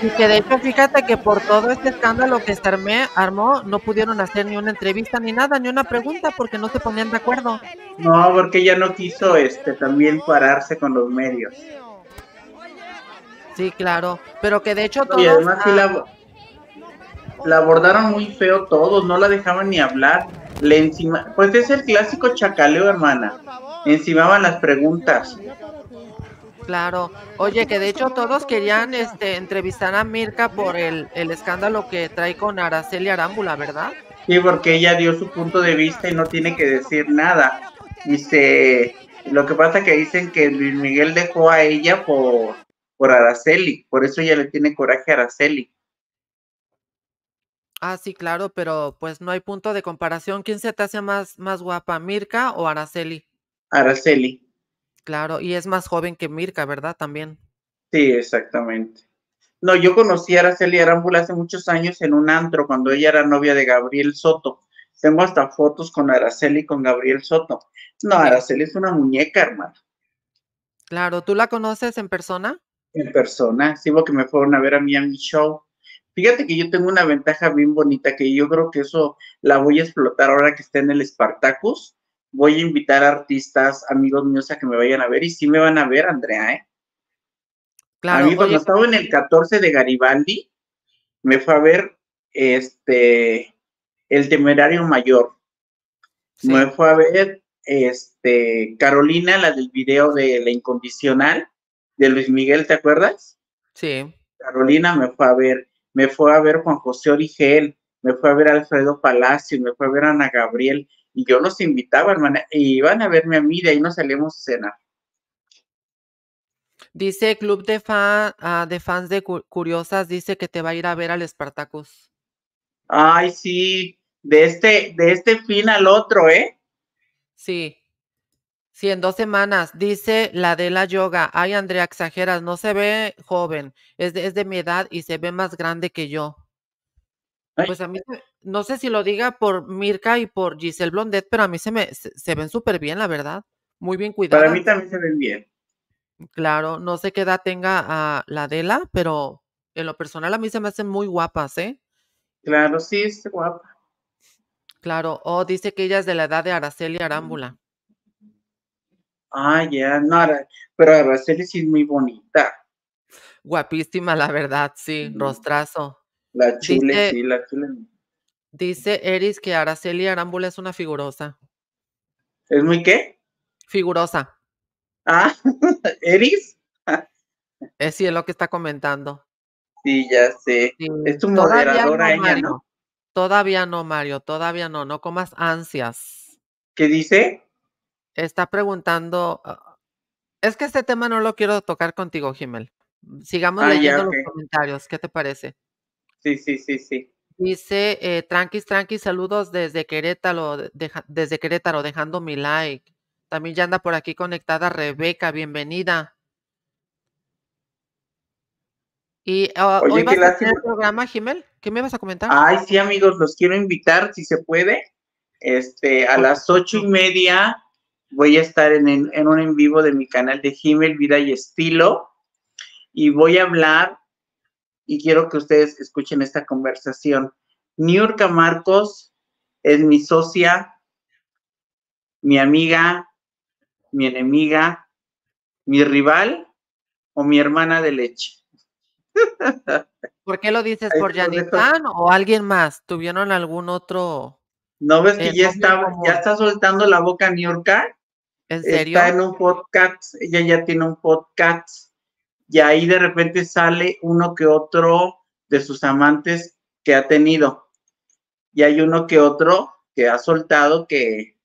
Y que de hecho, fíjate que por todo este escándalo que se armó, no pudieron hacer ni una entrevista, ni nada, ni una pregunta, porque no se ponían de acuerdo. No, porque ella no quiso este también pararse con los medios. Sí, claro, pero que de hecho todos... Y además ah, la, abordaron muy feo todos, no la dejaban ni hablar. Le encima, pues es el clásico chacaleo, hermana. Encimaban las preguntas. Claro. Oye, que de hecho todos querían este, entrevistar a Mirka por el, escándalo que trae con Araceli Arámbula, ¿verdad? Sí, porque ella dio su punto de vista y no tiene que decir nada. Dice, lo que pasa que dicen que Luis Miguel dejó a ella por, por Araceli, por eso ella le tiene coraje a Araceli. Ah, sí, claro, pero pues no hay punto de comparación. ¿Quién se te hace más, más guapa, Mirka o Araceli? Araceli. Claro, y es más joven que Mirka, ¿verdad? También. Sí, exactamente. No, yo conocí a Araceli Arámbula hace muchos años en un antro cuando ella era novia de Gabriel Soto. Tengo hasta fotos con Araceli y con Gabriel Soto. No, Araceli es una muñeca, hermano. Claro, ¿tú la conoces en persona? En persona, sí, porque me fueron a ver a mí a mi show. Fíjate que yo tengo una ventaja bien bonita que yo creo que eso la voy a explotar ahora que esté en el Spartacus voy a invitar artistas, amigos míos, a que me vayan a ver y sí me van a ver, Andrea, ¿eh? Claro. A cuando estaba en el 14 de Garibaldi, me fue a ver este El Temerario Mayor. Me fue a ver este Carolina, la del video de La Incondicional de Luis Miguel, ¿te acuerdas? Sí. Carolina me fue a ver, me fue a ver Juan José Origel, me fue a ver Alfredo Palacio, me fue a ver Ana Gabriel, y yo los invitaba, hermana, y e iban a verme a mí, de ahí nos salimos a cenar. Dice Club de, fan, ah, de Fans de Curiosas, dice que te va a ir a ver al Espartacus. Ay, sí, de este, de este fin al otro, ¿eh? Sí. Sí, en dos semanas, dice la de la yoga. Ay, Andrea, exageras, no se ve joven, es de, mi edad y se ve más grande que yo. Pues a mí, no sé si lo diga por Mirka y por Giselle Blondet, pero a mí se me se, ven súper bien, la verdad. Muy bien cuidadas. Para mí también se ven bien. Claro, no sé qué edad tenga a ah, la Adela, pero en lo personal a mí se me hacen muy guapas, ¿eh? Claro, sí, es guapa. Claro, o oh, dice que ella es de la edad de Araceli Arámbula. Ah, ya, no, pero Araceli sí es muy bonita. Guapísima, la verdad, sí, rostrazo. La chile, sí, la chile. Dice Eris que Araceli Arámbula es una figurosa. ¿Es muy qué? Figurosa. Ah, <laughs> Eris. es sí, es lo que está comentando. Sí, ya sé. Es tu moderadora no, ella, Todavía no, Mario, todavía no, no comas ansias. ¿Qué dice? Está preguntando. Ah, es que este tema no lo quiero tocar contigo, Gimel. Sigamos ah, leyendo los comentarios. ¿Qué te parece? Sí, sí, sí, sí. Dice, eh, tranquis, tranquis, saludos desde Querétaro, desde Querétaro, dejando mi like. También ya anda por aquí conectada Rebeca, bienvenida. Y ah, hoy vas el programa, Jimel, ¿qué me vas a comentar? Ay, sí, amigos, los quiero invitar, si se puede. Este, a las ocho y media voy a estar en, en un en vivo de mi canal de Jimel, Vida y Estilo. Y voy a hablar y quiero que ustedes escuchen esta conversación. Niurka Marcos es mi socia, mi amiga, mi enemiga, mi rival o mi hermana de leche. <laughs> ¿Por qué lo dices? ¿Por Yanitán o alguien más? ¿Tuvieron algún otro? ¿No ves que eh, ya, está, ya está soltando la boca Niurka? ¿En serio? Está en un podcast, ella ya tiene un podcast y ahí de repente sale uno que otro de sus amantes que ha tenido. Y hay uno que otro que ha soltado que,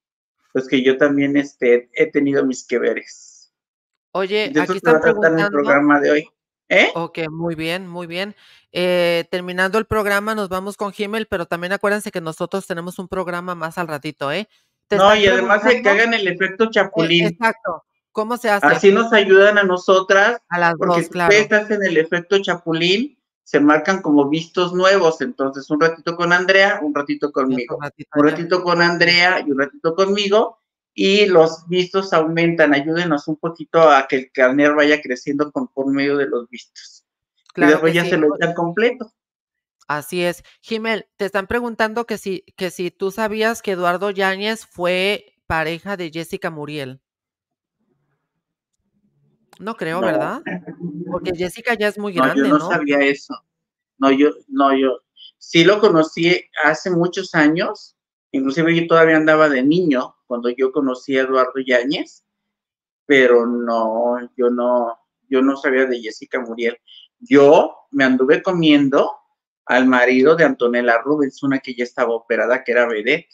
pues que yo también este, he tenido mis que veres. Oye, de aquí están preguntando. En el programa de hoy. ¿Eh? Ok, muy bien, muy bien. Eh, terminando el programa, nos vamos con Gimel, pero también acuérdense que nosotros tenemos un programa más al ratito, ¿eh? no, y además se que hagan el efecto eh, chapulín. exacto. ¿Cómo se hace? Así nos ayudan a nosotras, a las porque dos, claro. el efecto chapulín, se marcan como vistos nuevos, entonces un ratito con Andrea, un ratito conmigo, un ratito, con Andrea y un ratito conmigo, y los vistos aumentan, ayúdenos un poquito a que el carnet vaya creciendo con, por medio de los vistos. Claro y después ya se lo pues. echan completo. Así es. Jimel, te están preguntando que si, que si tú sabías que Eduardo Yáñez fue pareja de Jessica Muriel. No creo, ¿verdad? Porque Jessica ya es muy no, grande. Yo no, sabía eso. No, yo, no, yo sí lo conocí hace muchos años. Inclusive yo todavía andaba de niño cuando yo conocí a Eduardo Yáñez, pero no, yo no, yo no sabía de Jessica Muriel. Yo me anduve comiendo al marido de Antonella Rubens, una que ya estaba operada, que era Vedette.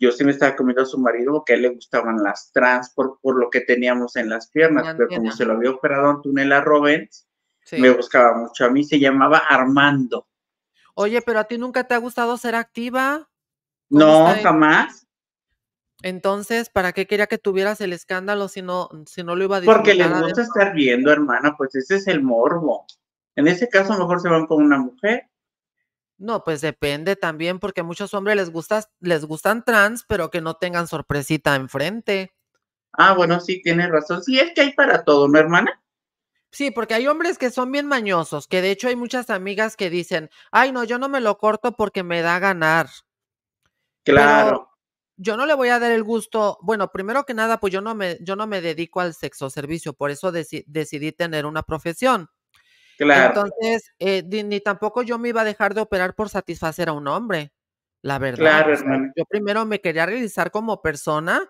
Yo sí me estaba comiendo a su marido porque a él le gustaban las trans por, lo que teníamos en las piernas, pero como se lo había operado Antonella Robbins, me buscaba mucho. A mí se llamaba Armando. Oye, pero a ti nunca te ha gustado ser activa. No, jamás. Entonces, ¿para qué quería que tuvieras el escándalo si no, si no lo iba a decir? Porque les gusta estar viendo, hermana, pues ese es el morbo. En ese caso, mejor se van con una mujer no, pues depende también, porque muchos hombres les gusta, les gustan trans, pero que no tengan sorpresita enfrente. Ah, bueno, sí, tiene razón. Sí, es que hay para todo, ¿no, hermana? Sí, porque hay hombres que son bien mañosos, que de hecho hay muchas amigas que dicen, ay, no, yo no me lo corto porque me da ganar. Claro. yo no le voy a dar el gusto, bueno, primero que nada, pues yo no me, yo no me dedico al sexo servicio, por eso decidí tener una profesión. Claro. Entonces, eh, ni, tampoco yo me iba a dejar de operar por satisfacer a un hombre, la verdad. Claro, Yo primero me quería realizar como persona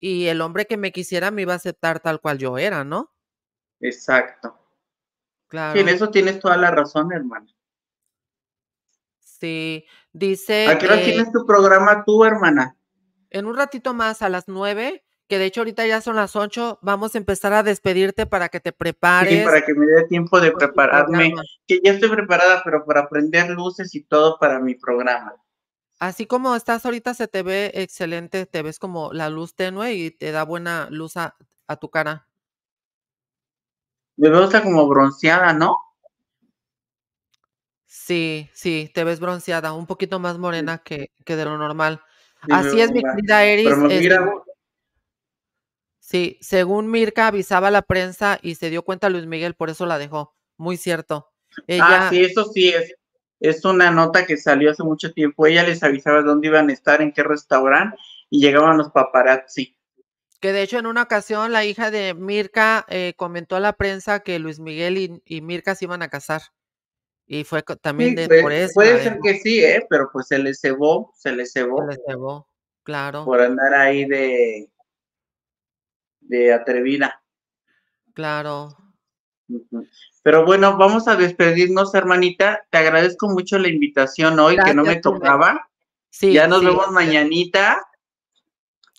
y el hombre que me quisiera me iba a aceptar tal cual yo era, ¿no? Exacto. Claro. en eso tienes toda la razón, hermana. Sí, dice. ¿A qué hora tienes tu programa tú, hermana? En un ratito más, a las nueve, que de hecho ahorita ya son las 8, vamos a empezar a despedirte para que te prepares. Sí, para que me dé tiempo de prepararme, que ya estoy preparada, pero para prender luces y todo para mi programa. Así como estás ahorita se te ve excelente, te ves como la luz tenue y te da buena luz a, tu cara. Me veo como bronceada, ¿no? Sí, sí, te ves bronceada, un poquito más morena que, que de lo normal. Así es, mi querida Eris. Sí, según Mirka avisaba a la prensa y se dio cuenta Luis Miguel, por eso la dejó. Muy cierto. Ah, sí, eso sí es. Es una nota que salió hace mucho tiempo. Ella les avisaba dónde iban a estar, en qué restaurante, y llegaban los paparazzi. Que de hecho en una ocasión la hija de Mirka eh, comentó a la prensa que Luis Miguel y, Mirka se iban a casar. Y fue también de, por eso. Puede ser que sí, ¿eh? pero pues se les cebó, se les cebó. Se les cebó, claro. Por andar ahí de, de atrevida. Claro. Pero bueno, vamos a despedirnos, hermanita. Te agradezco mucho la invitación hoy, que no me tocaba. Sí, ya nos vemos mañanita.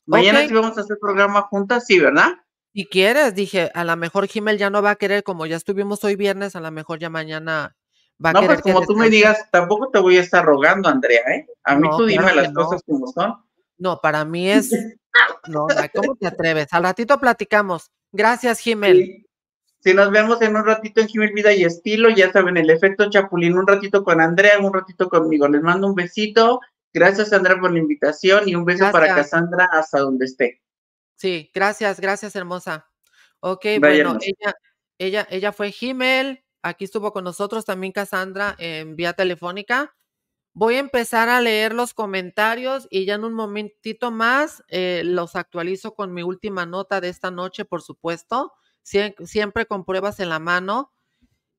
Mañana sí vamos a hacer programa juntas, sí, ¿verdad? Si quieres, dije, a lo mejor Jimel ya no va a querer, como ya estuvimos hoy viernes, a lo mejor ya mañana va a querer. No, pues como tú me digas, tampoco te voy a estar rogando, Andrea, ¿eh? A mí tú dime las cosas como son. No, para mí <laughs> es no, ¿cómo te atreves? Al ratito platicamos. Gracias, Jimel. Si nos vemos en un ratito en Jimel Vida y Estilo, ya saben, el efecto Chapulín, un ratito con Andrea, un ratito conmigo. Les mando un besito. Gracias, Andrea, por la invitación y un beso para Cassandra hasta donde esté. Sí, gracias, gracias, hermosa. Ok, bueno, ella, ella, ella fue Jimel. Aquí estuvo con nosotros también Cassandra en vía telefónica. Voy a empezar a leer los comentarios y ya en un momentito más eh, los actualizo con mi última nota de esta noche, por supuesto, siempre con pruebas en la mano.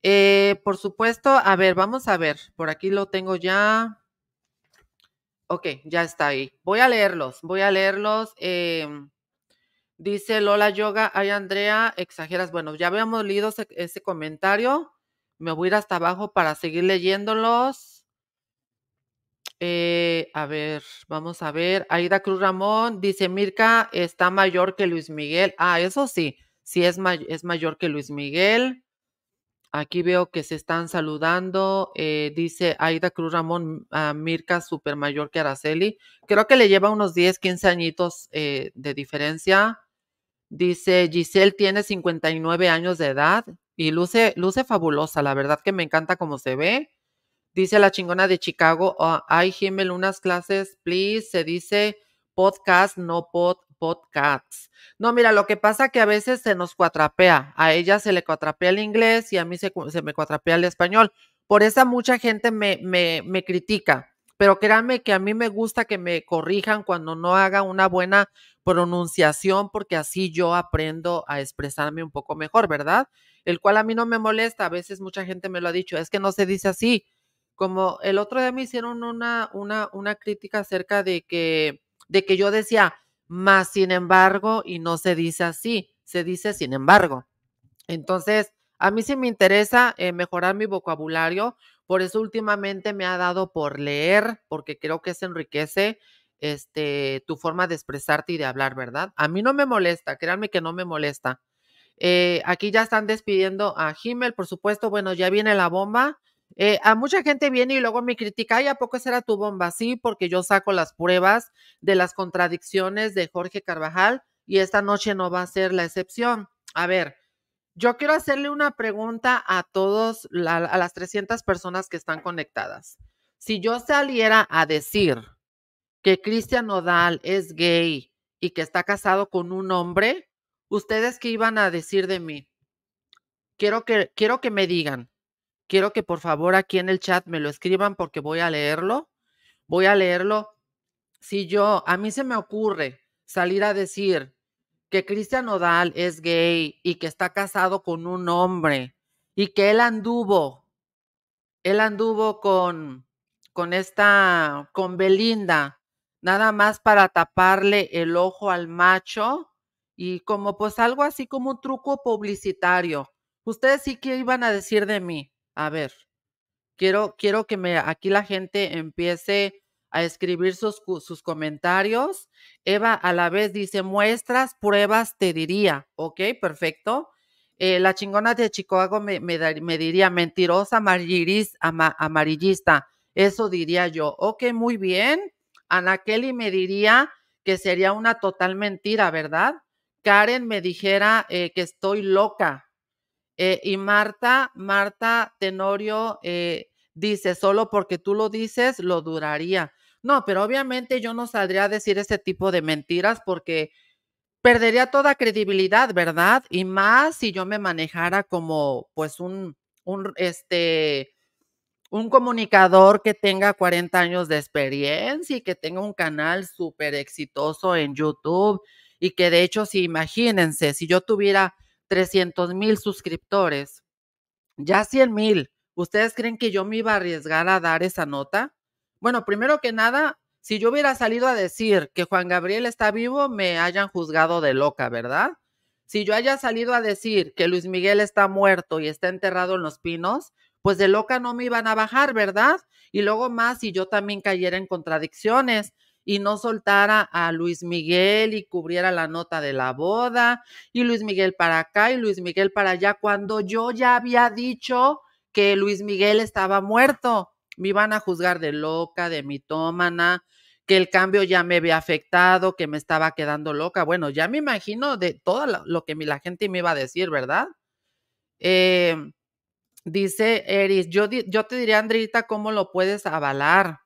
Eh, por supuesto, a ver, vamos a ver, por aquí lo tengo ya. Ok, ya está ahí. Voy a leerlos, voy a leerlos. Em, dice Lola Yoga, ay Andrea, exageras. Bueno, ya habíamos leído ese, ese comentario. Me voy a ir hasta abajo para seguir leyéndolos. Eh, a ver, vamos a ver. Aida Cruz Ramón dice, Mirka está mayor que Luis Miguel. Ah, eso sí, sí es, es mayor que Luis Miguel. Aquí veo que se están saludando. Eh, dice Aida Cruz Ramón, Mirka super mayor que Araceli. Creo que le lleva unos 10, 15 añitos eh, de diferencia. Dice Giselle tiene 59 años de edad y luce, luce fabulosa. La verdad que me encanta cómo se ve. Dice la chingona de Chicago, ah, ay, Himmel, unas clases, please. Se dice podcast, no pod, podcasts. No, mira, lo que pasa que a veces se nos cuatrapea. A ella se le cuatrapea el inglés y a mí se, se me cuatrapea el español. Por esa mucha gente me, me, me critica. Pero créanme que a mí me gusta que me corrijan cuando no haga una buena pronunciación porque así yo aprendo a expresarme un poco mejor, ¿verdad? El cual a mí no me molesta. A veces mucha gente me lo ha dicho, es que no se dice así como el otro día me hicieron una, una, una crítica acerca de que, de que yo decía, más sin embargo, y no se dice así, se dice sin embargo. Entonces, a mí sí me interesa eh, mejorar mi vocabulario, por eso últimamente me ha dado por leer, porque creo que se enriquece este, tu forma de expresarte y de hablar, ¿verdad? A mí no me molesta, créanme que no me molesta. Eh, aquí ya están despidiendo a Himmel, por supuesto, bueno, ya viene la bomba, eh, a mucha gente viene y luego me critica, ¿y a poco será tu bomba? Sí, porque yo saco las pruebas de las contradicciones de Jorge Carvajal y esta noche no va a ser la excepción. A ver, yo quiero hacerle una pregunta a todos, a las 300 personas que están conectadas. Si yo saliera a decir que Cristian Nodal es gay y que está casado con un hombre, ¿ustedes qué iban a decir de mí? Quiero que, quiero que me digan, quiero que por favor aquí en el chat me lo escriban porque voy a leerlo. Voy a leerlo. Si yo, a mí se me ocurre salir a decir que Cristian Odal es gay y que está casado con un hombre y que él anduvo, él anduvo con, con esta, con Belinda, nada más para taparle el ojo al macho y como pues algo así como un truco publicitario. Ustedes sí que iban a decir de mí a ver, quiero, quiero que me, aquí la gente empiece a escribir sus, sus comentarios. Eva a la vez dice, muestras, pruebas, te diría. Ok, perfecto. Eh, la chingona de Chicago me, diría mentirosa, amarillista. Eso diría yo. Ok, muy bien. Ana Kelly me diría que sería una total mentira, ¿verdad? Karen me dijera eh, que estoy loca. Eh, y Marta, Marta Tenorio eh, dice, solo porque tú lo dices, lo duraría. No, pero obviamente yo no saldría a decir ese tipo de mentiras porque perdería toda credibilidad, ¿verdad? Y más si yo me manejara como pues un, un, este, un comunicador que tenga 40 años de experiencia y que tenga un canal súper exitoso en YouTube y que de hecho, si imagínense, si yo tuviera 300 mil suscriptores, ya 100 mil, ¿ustedes creen que yo me iba a arriesgar a dar esa nota? Bueno, primero que nada, si yo hubiera salido a decir que Juan Gabriel está vivo, me hayan juzgado de loca, ¿verdad? Si yo haya salido a decir que Luis Miguel está muerto y está enterrado en los pinos, pues de loca no me iban a bajar, ¿verdad? Y luego más si yo también cayera en contradicciones y no soltara a Luis Miguel y cubriera la nota de la boda y Luis Miguel para acá y Luis Miguel para allá, cuando yo ya había dicho que Luis Miguel estaba muerto. Me iban a juzgar de loca, de mitómana, que el cambio ya me había afectado, que me estaba quedando loca. Bueno, ya me imagino de todo lo que la gente me iba a decir, ¿verdad? Eh, dice Eris, yo, yo te diría Andrita, cómo lo puedes avalar.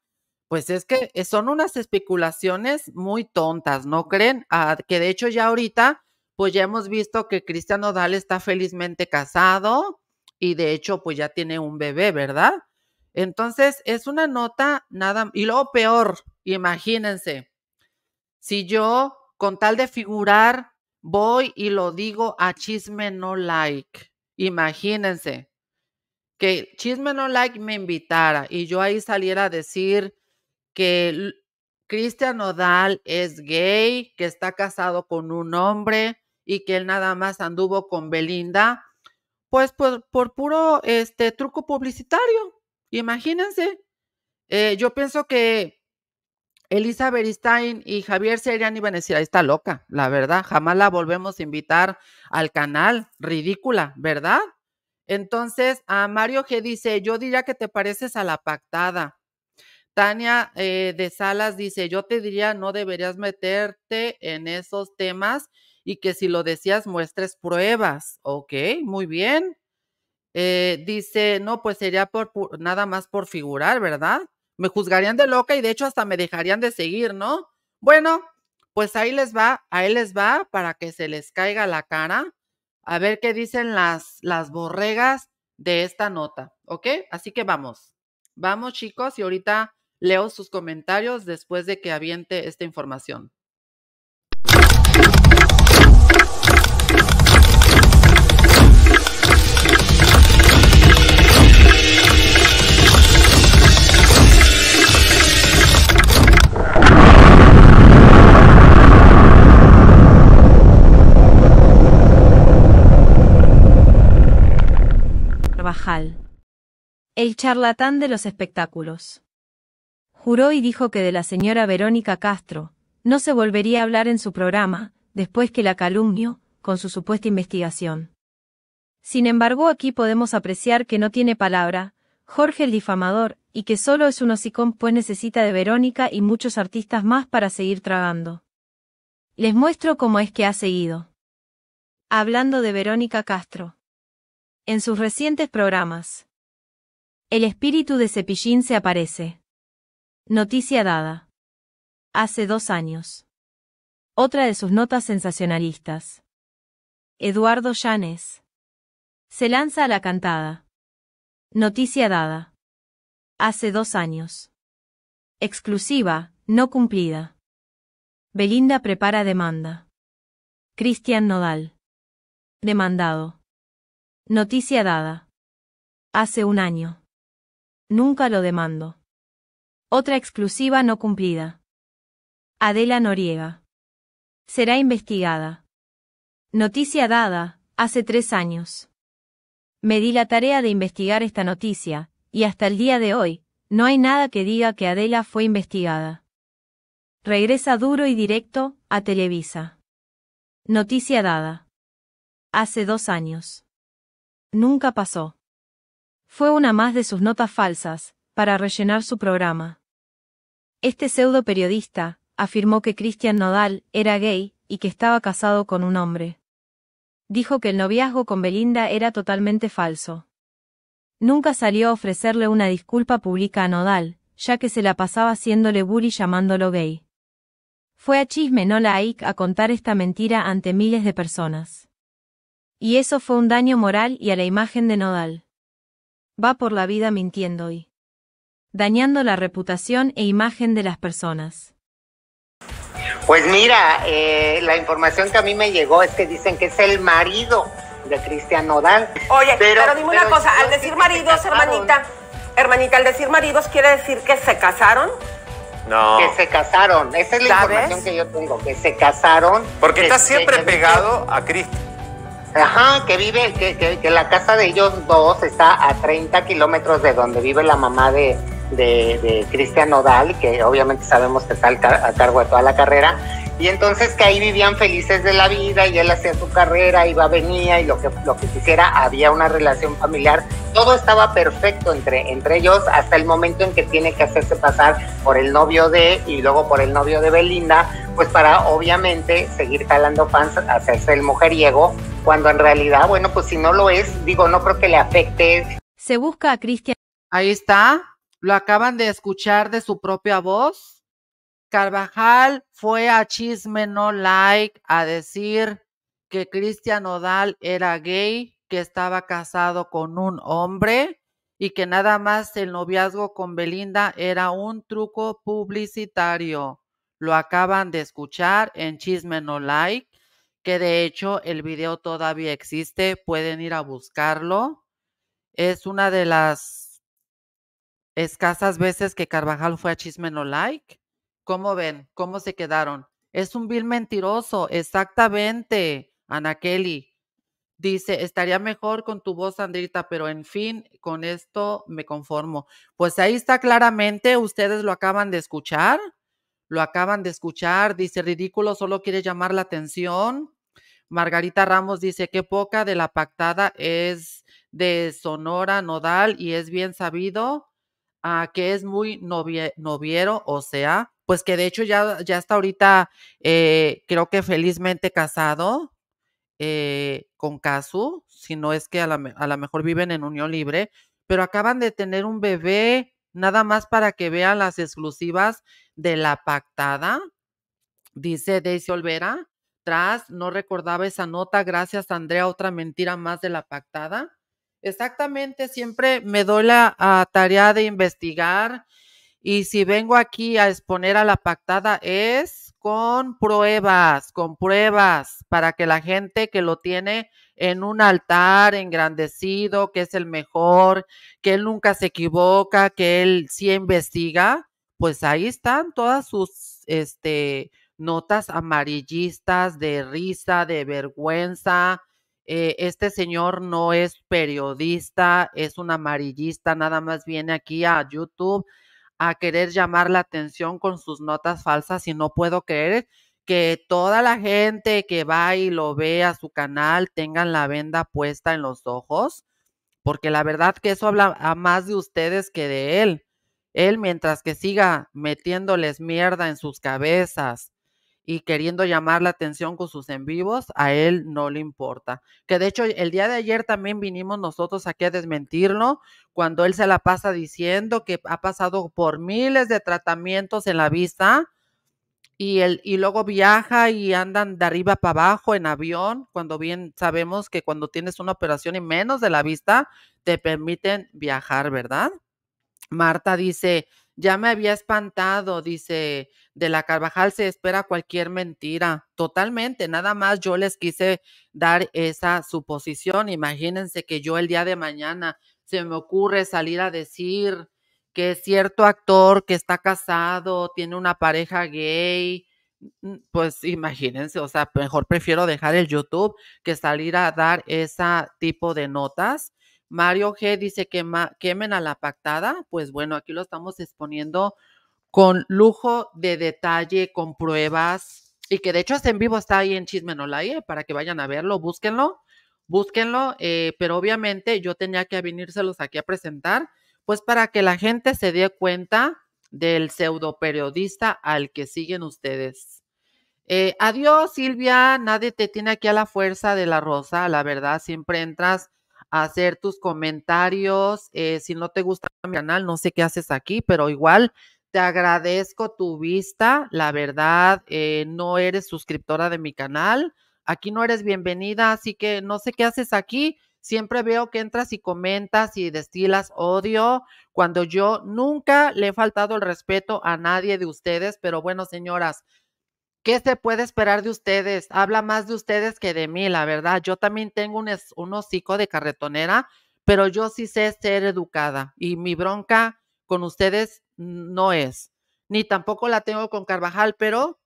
Pues es que eh, son unas especulaciones muy tontas, ¿no creen? Ah, que de hecho ya ahorita, pues ya hemos visto que Cristiano Odal está felizmente casado y de hecho pues ya tiene un bebé, ¿verdad? Entonces es una nota nada, y luego peor, imagínense, si yo con tal de figurar voy y lo digo a chisme no like, imagínense que chisme no like me invitara y yo ahí saliera a decir que Cristian Odal es gay, que está casado con un hombre y que él nada más anduvo con Belinda, pues, por puro este truco publicitario. Imagínense. Eh, yo pienso que Elisa Beristain y Javier Serian iban a decir, ahí está loca, la verdad, jamás la volvemos a invitar al canal, ridícula, ¿verdad? Entonces, a Mario G dice, yo diría que te pareces a la pactada. Tania eh, de Salas dice, yo te diría, no deberías meterte en esos temas y que si lo decías, muestres pruebas. Ok, muy bien. Eh, dice, no, pues sería por, nada más por figurar, ¿verdad? Me juzgarían de loca y de hecho hasta me dejarían de seguir, ¿no? Bueno, pues ahí les va, ahí les va para que se les caiga la cara. A ver qué dicen las, las borregas de esta nota, ¿ok? Así que vamos, vamos chicos y ahorita Leo sus comentarios después de que aviente esta información. Bajal. El charlatán de los espectáculos. Juró y dijo que de la señora Verónica Castro, no se volvería a hablar en su programa, después que la calumnió, con su supuesta investigación. Sin embargo, aquí podemos apreciar que no tiene palabra, Jorge el difamador, y que solo es un hocicón pues necesita de Verónica y muchos artistas más para seguir tragando. Les muestro cómo es que ha seguido. Hablando de Verónica Castro. En sus recientes programas. El espíritu de Cepillín se aparece. Noticia dada. Hace dos años. Otra de sus notas sensacionalistas. Eduardo Llanes. Se lanza a la cantada. Noticia dada. Hace dos años. Exclusiva, no cumplida. Belinda prepara demanda. Cristian Nodal. Demandado. Noticia dada. Hace un año. Nunca lo demando. Otra exclusiva no cumplida. Adela Noriega. Será investigada. Noticia dada, hace tres años. Me di la tarea de investigar esta noticia, y hasta el día de hoy, no hay nada que diga que Adela fue investigada. Regresa duro y directo a Televisa. Noticia dada. Hace dos años. Nunca pasó. Fue una más de sus notas falsas, para rellenar su programa. Este pseudo periodista afirmó que Christian Nodal era gay y que estaba casado con un hombre. Dijo que el noviazgo con Belinda era totalmente falso. Nunca salió a ofrecerle una disculpa pública a Nodal, ya que se la pasaba haciéndole bully llamándolo gay. Fue a Chisme No Like a contar esta mentira ante miles de personas. Y eso fue un daño moral y a la imagen de Nodal. Va por la vida mintiendo y dañando la reputación e imagen de las personas. Pues mira, eh, la información que a mí me llegó es que dicen que es el marido de Cristian Nodal. Oye, pero, dime una cosa, al decir maridos, hermanita, hermanita, al decir maridos quiere decir que se casaron. No. Que se casaron. Esa es la información que yo tengo, que se casaron. Porque está este, siempre pegado a Cristian. Ajá, que vive, que, que, la casa de ellos dos está a 30 kilómetros de donde vive la mamá de, de, Cristian Nodal, que obviamente sabemos que está a cargo de toda la carrera, y entonces que ahí vivían felices de la vida y él hacía su carrera, iba, venía y lo que, lo que quisiera, había una relación familiar, todo estaba perfecto entre, entre ellos hasta el momento en que tiene que hacerse pasar por el novio de y luego por el novio de Belinda, pues para obviamente seguir talando fans, hacerse el mujeriego, cuando en realidad, bueno, pues si no lo es, digo, no creo que le afecte. Se busca a Cristian. Ahí está lo acaban de escuchar de su propia voz. Carvajal fue a Chisme No Like a decir que Cristian Odal era gay, que estaba casado con un hombre y que nada más el noviazgo con Belinda era un truco publicitario. Lo acaban de escuchar en Chisme No Like, que de hecho el video todavía existe, pueden ir a buscarlo. Es una de las escasas veces que Carvajal fue a Chisme No Like. ¿Cómo ven? ¿Cómo se quedaron? Es un vil mentiroso, exactamente, Ana Kelly. Dice, estaría mejor con tu voz, Andrita, pero en fin, con esto me conformo. Pues ahí está claramente, ustedes lo acaban de escuchar, lo acaban de escuchar, dice, ridículo, solo quiere llamar la atención. Margarita Ramos dice, qué poca de la pactada es de Sonora Nodal y es bien sabido que es muy noviero, o sea, pues que de hecho ya, ya está ahorita, eh, creo que felizmente casado eh, con Casu, si no es que a lo la mejor viven en unión libre, pero acaban de tener un bebé, nada más para que vean las exclusivas de la pactada, dice Daisy Olvera. Tras, no recordaba esa nota, gracias Andrea, otra mentira más de la pactada. Exactamente, siempre me doy la tarea de investigar y si vengo aquí a exponer a la pactada es con pruebas, con pruebas, para que la gente que lo tiene en un altar engrandecido, que es el mejor, que él nunca se equivoca, que él sí investiga, pues ahí están todas sus este, notas amarillistas de risa, de vergüenza, eh, este señor no es periodista, es un amarillista, nada más viene aquí a YouTube a querer llamar la atención con sus notas falsas y no puedo creer que toda la gente que va y lo ve a su canal tengan la venda puesta en los ojos, porque la verdad que eso habla a más de ustedes que de él. Él mientras que siga metiéndoles mierda en sus cabezas y queriendo llamar la atención con sus en vivos, a él no le importa. Que de hecho el día de ayer también vinimos nosotros aquí a desmentirlo cuando él se la pasa diciendo que ha pasado por miles de tratamientos en la vista y, el, y luego viaja y andan de arriba para abajo en avión, cuando bien sabemos que cuando tienes una operación y menos de la vista, te permiten viajar, ¿verdad? Marta dice, ya me había espantado, dice, de la Carvajal se espera cualquier mentira, totalmente, nada más yo les quise dar esa suposición, imagínense que yo el día de mañana se me ocurre salir a decir que cierto actor que está casado tiene una pareja gay, mm, pues imagínense, o sea, mejor prefiero dejar el YouTube que salir a dar ese tipo de notas. Mario G dice que quemen a la pactada, pues bueno, aquí lo estamos exponiendo con lujo de detalle, con pruebas, y que de hecho está en vivo está ahí en Chisme ¿eh? para que vayan a verlo, búsquenlo, búsquenlo, eh, pero obviamente yo tenía que venírselos aquí a presentar, pues para que la gente se dé cuenta del pseudo periodista al que siguen ustedes. Eh, adiós Silvia, nadie te tiene aquí a la fuerza de la rosa, la verdad, siempre entras a hacer tus comentarios, si no te gusta mi canal, no sé qué haces aquí, pero igual te agradezco tu vista, la verdad, eh, no eres suscriptora de mi canal, aquí no eres bienvenida, así que no sé qué haces aquí. Siempre veo que entras y comentas y destilas odio cuando yo nunca le he faltado el respeto a nadie de ustedes, pero bueno, señoras, ¿qué se puede esperar de ustedes? Habla más de ustedes que de mí, la verdad. Yo también tengo un, un hocico de carretonera, pero yo sí sé ser educada y mi bronca con ustedes no es. Ni tampoco la tengo con Carvajal, pero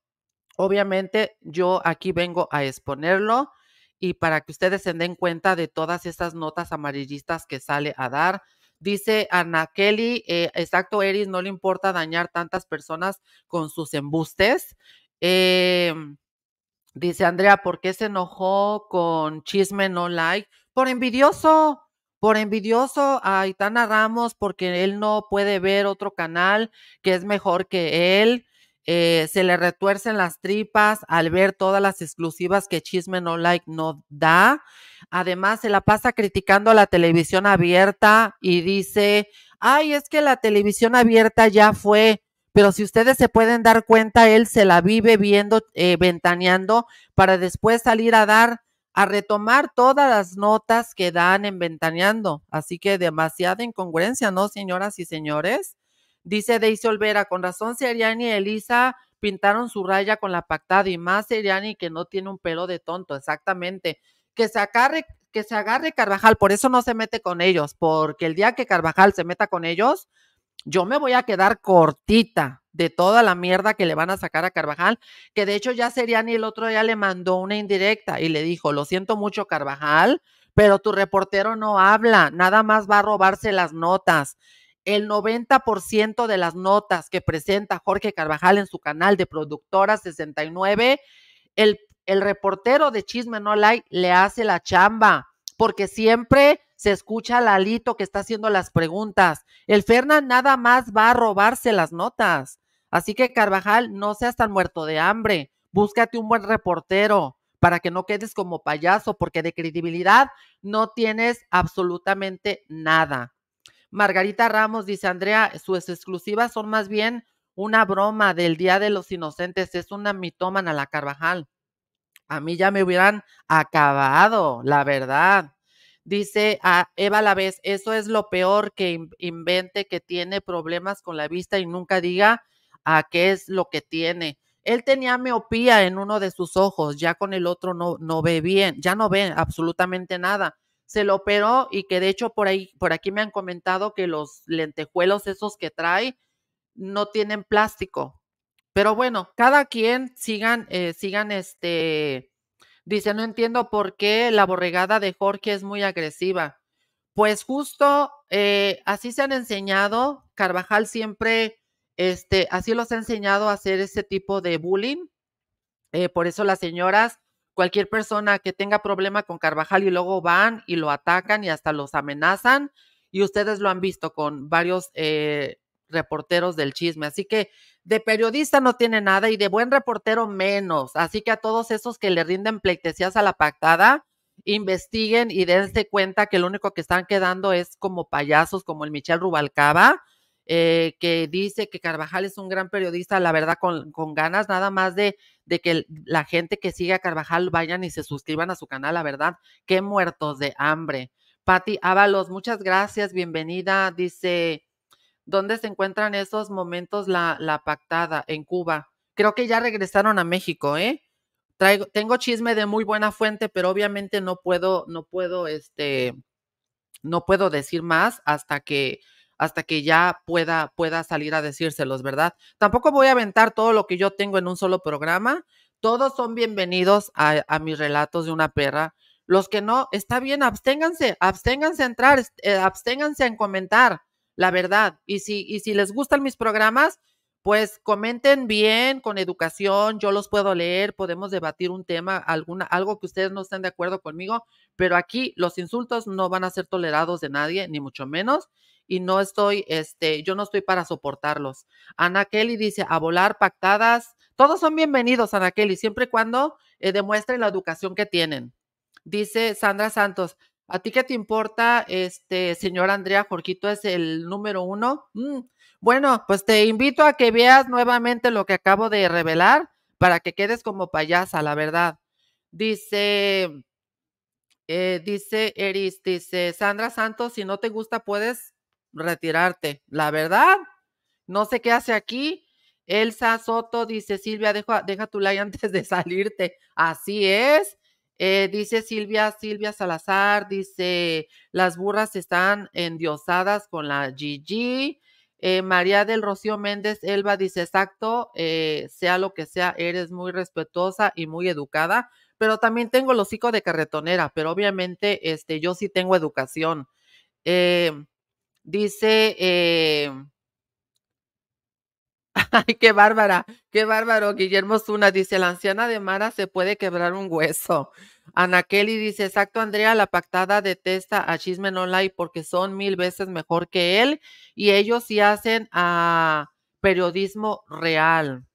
obviamente yo aquí vengo a exponerlo y para que ustedes se den cuenta de todas estas notas amarillistas que sale a dar. Dice Ana Kelly, eh, exacto, Eris, no le importa dañar tantas personas con sus embustes. Em, dice Andrea, ¿por qué se enojó con chisme no like? Por envidioso, por envidioso a Itana Ramos porque él no puede ver otro canal que es mejor que él. Eh, se le retuercen las tripas al ver todas las exclusivas que Chisme No Like no da. Además, se la pasa criticando a la televisión abierta y dice, ay, es que la televisión abierta ya fue, pero si ustedes se pueden dar cuenta, él se la vive viendo, eh, ventaneando para después salir a dar a retomar todas las notas que dan en Ventaneando. Así que demasiada incongruencia, ¿no, señoras y señores? Dice Daisy Olvera, con razón Seriani y Elisa pintaron su raya con la pactada y más Seriani que no tiene un pelo de tonto, exactamente. Que se, agarre, que se agarre Carvajal, por eso no se mete con ellos, porque el día que Carvajal se meta con ellos, yo me voy a quedar cortita, de toda la mierda que le van a sacar a Carvajal, que de hecho ya Seriani el otro día le mandó una indirecta y le dijo, lo siento mucho Carvajal, pero tu reportero no habla, nada más va a robarse las notas. El 90% de las notas que presenta Jorge Carvajal en su canal de Productora 69, el, el reportero de Chisme No Like le hace la chamba, porque siempre se escucha al Alito que está haciendo las preguntas. El Fernan nada más va a robarse las notas. Así que Carvajal, no seas tan muerto de hambre, búscate un buen reportero para que no quedes como payaso, porque de credibilidad no tienes absolutamente nada. Margarita Ramos dice, Andrea, sus exclusivas son más bien una broma del Día de los Inocentes, es una mitómana la Carvajal. A mí ya me hubieran acabado, la verdad. Dice a ah, Eva la vez, eso es lo peor que invente que tiene problemas con la vista y nunca diga a qué es lo que tiene. Él tenía miopía en uno de sus ojos, ya con el otro no, no ve bien, ya no ve absolutamente nada. Se lo operó y que de hecho por ahí, por aquí me han comentado que los lentejuelos esos que trae no tienen plástico. Pero bueno, cada quien sigan, eh, sigan este, dice, no entiendo por qué la borregada de Jorge es muy agresiva. Pues justo eh, así se han enseñado, Carvajal siempre este, así los he enseñado a hacer ese tipo de bullying. Eh, por eso las señoras, cualquier persona que tenga problema con Carvajal y luego van y lo atacan y hasta los amenazan. Y ustedes lo han visto con varios eh, reporteros del chisme. Así que de periodista no tiene nada y de buen reportero menos. Así que a todos esos que le rinden pleitesías a la pactada, investiguen y dense cuenta que lo único que están quedando es como payasos, como el Michel Rubalcaba, eh, que dice que Carvajal es un gran periodista, la verdad, con, con ganas nada más de, de que la gente que sigue a Carvajal vayan y se suscriban a su canal, la verdad, qué muertos de hambre. Patti Ábalos, muchas gracias, bienvenida. Dice, ¿dónde se encuentran esos momentos la, la pactada? En Cuba. Creo que ya regresaron a México, ¿eh? Traigo, tengo chisme de muy buena fuente, pero obviamente no puedo, no puedo, este, no puedo decir más hasta que hasta que ya pueda, pueda salir a decírselos, ¿verdad? Tampoco voy a aventar todo lo que yo tengo en un solo programa. Todos son bienvenidos a, mis relatos de una perra. Los que no, está bien, absténganse, absténganse a entrar, eh, absténganse en comentar, la verdad. Y si, y si les gustan mis programas, pues comenten bien, con educación, yo los puedo leer, podemos debatir un tema, alguna, algo que ustedes no estén de acuerdo conmigo, pero aquí los insultos no van a ser tolerados de nadie, ni mucho menos y no estoy, este, yo no estoy para soportarlos. Ana Kelly dice, a volar pactadas. Todos son bienvenidos, Ana Kelly, siempre y cuando eh, demuestren la educación que tienen. Dice Sandra Santos, ¿a ti qué te importa, este, señor Andrea Jorquito es el número uno? Mm, bueno, pues te invito a que veas nuevamente lo que acabo de revelar para que quedes como payasa, la verdad. Dice, eh, dice Eris, dice Sandra Santos, si no te gusta, puedes retirarte. La verdad, no sé qué hace aquí. Elsa Soto dice, Silvia, deja, deja tu like antes de salirte. Así es. Eh, dice Silvia, Silvia Salazar, dice, las burras están endiosadas con la Gigi. Eh, María del Rocío Méndez Elba dice, exacto, eh, sea lo que sea, eres muy respetuosa y muy educada, pero también tengo el hocico de carretonera, pero obviamente este, yo sí tengo educación. Dice, eh, ay, qué bárbara, qué bárbaro. Guillermo Zuna dice, la anciana de Mara se puede quebrar un hueso. Ana Kelly dice, exacto, Andrea, la pactada detesta a Chisme Online porque son mil veces mejor que él y ellos sí hacen a ah, periodismo real.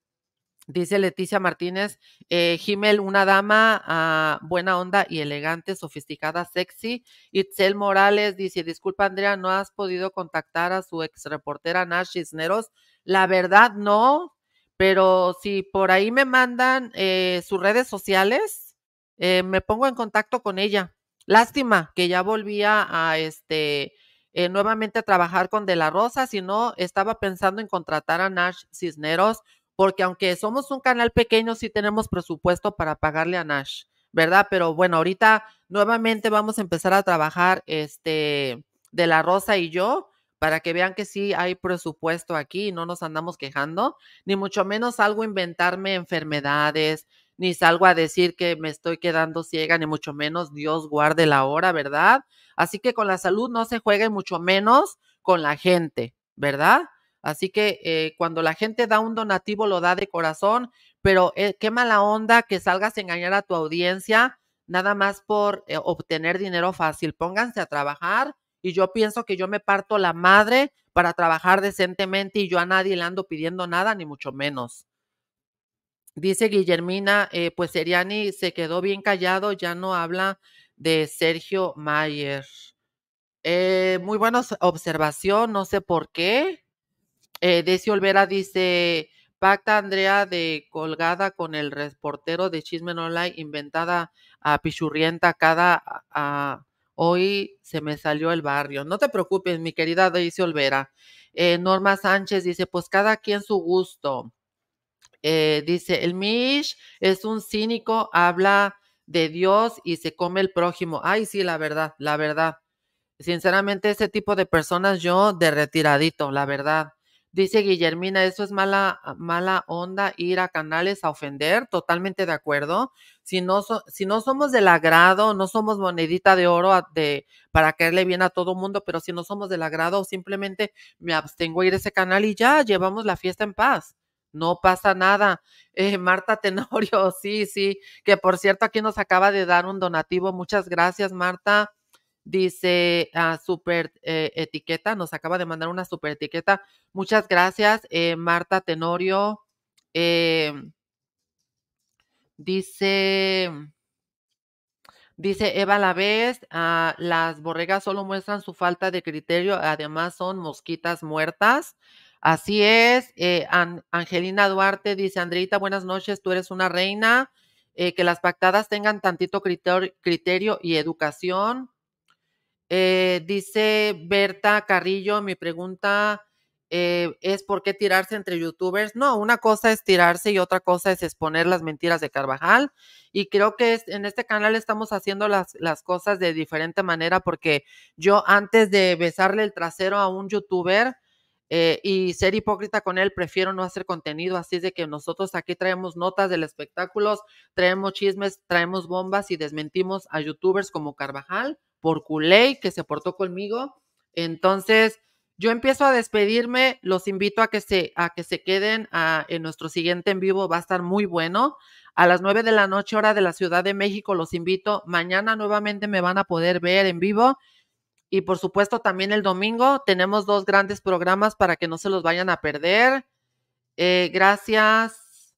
Dice Leticia Martínez, eh, Jimel, una dama ah, buena onda y elegante, sofisticada, sexy. Itzel Morales dice, disculpa Andrea, ¿no has podido contactar a su ex reportera Nash Cisneros? La verdad no, pero si por ahí me mandan eh, sus redes sociales, eh, me pongo en contacto con ella. Lástima que ya volvía a este... Eh, nuevamente a trabajar con De La Rosa, si no, estaba pensando en contratar a Nash Cisneros porque aunque somos un canal pequeño, sí tenemos presupuesto para pagarle a Nash, ¿verdad? Pero bueno, ahorita nuevamente vamos a empezar a trabajar este de la Rosa y yo para que vean que sí hay presupuesto aquí y no nos andamos quejando, ni mucho menos salgo a inventarme enfermedades, ni salgo a decir que me estoy quedando ciega, ni mucho menos Dios guarde la hora, ¿verdad? Así que con la salud no se juega y mucho menos con la gente, ¿verdad? Así que eh, cuando la gente da un donativo, lo da de corazón, pero eh, qué mala onda que salgas a engañar a tu audiencia nada más por eh, obtener dinero fácil. Pónganse a trabajar y yo pienso que yo me parto la madre para trabajar decentemente y yo a nadie le ando pidiendo nada, ni mucho menos. Dice Guillermina, pues Seriani se quedó bien callado, ya no habla de Sergio Mayer. muy buena observación, no sé por qué. Eh, Olvera dice, pacta Andrea de colgada con el reportero de Chismen Online, inventada a pichurrienta cada... hoy se me salió el barrio. No te preocupes, mi querida Desi Olvera. Eh, Norma Sánchez dice, pues cada quien su gusto. Eh, dice, el Mish es un cínico, habla de Dios y se come el prójimo. Ay, sí, la verdad, la verdad. Sinceramente, ese tipo de personas yo de retiradito, la verdad. Dice Guillermina, eso es mala, ah, mala onda ir a canales a ofender, totalmente de acuerdo. Si no, si no somos del agrado, no somos monedita de oro de, para caerle bien a todo mundo, pero si no somos del agrado, simplemente me abstengo a ir a ese canal y ya llevamos la fiesta en paz. No pasa nada. <laughs> Eh, Marta Tenorio, <laughs> sí, sí, que por cierto aquí nos acaba de dar un donativo. Muchas gracias, Marta dice a ah, super eh, etiqueta, nos acaba de mandar una super etiqueta. Muchas gracias, eh, Marta Tenorio. Em, dice, dice Eva la Vez ah, las borregas solo muestran su falta de criterio, además son mosquitas muertas. Así es, eh, Angelina Duarte dice, Andreita, buenas noches, tú eres una reina. que las pactadas tengan tantito criterio y educación. Eh, dice Berta Carrillo, mi pregunta eh, es por qué tirarse entre youtubers. No, una cosa es tirarse y otra cosa es exponer las mentiras de Carvajal. Y creo que en este canal estamos haciendo las, cosas de diferente manera porque yo antes de besarle el trasero a un youtuber, eh, y ser hipócrita con él, prefiero no hacer contenido, así es de que nosotros aquí traemos notas del espectáculo, traemos chismes, traemos bombas y desmentimos a youtubers como Carvajal por culé que se portó conmigo. Entonces, yo empiezo a despedirme, los invito a que se, a que se queden en nuestro siguiente en vivo, va a estar muy bueno. A las nueve de la noche, hora de la Ciudad de México, los invito. Mañana nuevamente me van a poder ver en vivo. Y por supuesto, también el domingo tenemos dos grandes programas para que no se los vayan a perder. Eh, gracias.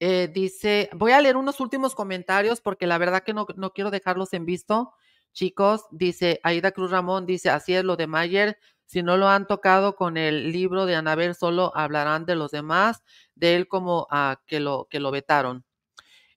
Eh, dice, voy a leer unos últimos comentarios porque la verdad que no, no quiero dejarlos en visto. Chicos, dice Aida Cruz Ramón, dice, así es lo de Mayer. Si no lo han tocado con el libro de Anabel, solo hablarán de los demás, de él como a que, lo, que lo vetaron.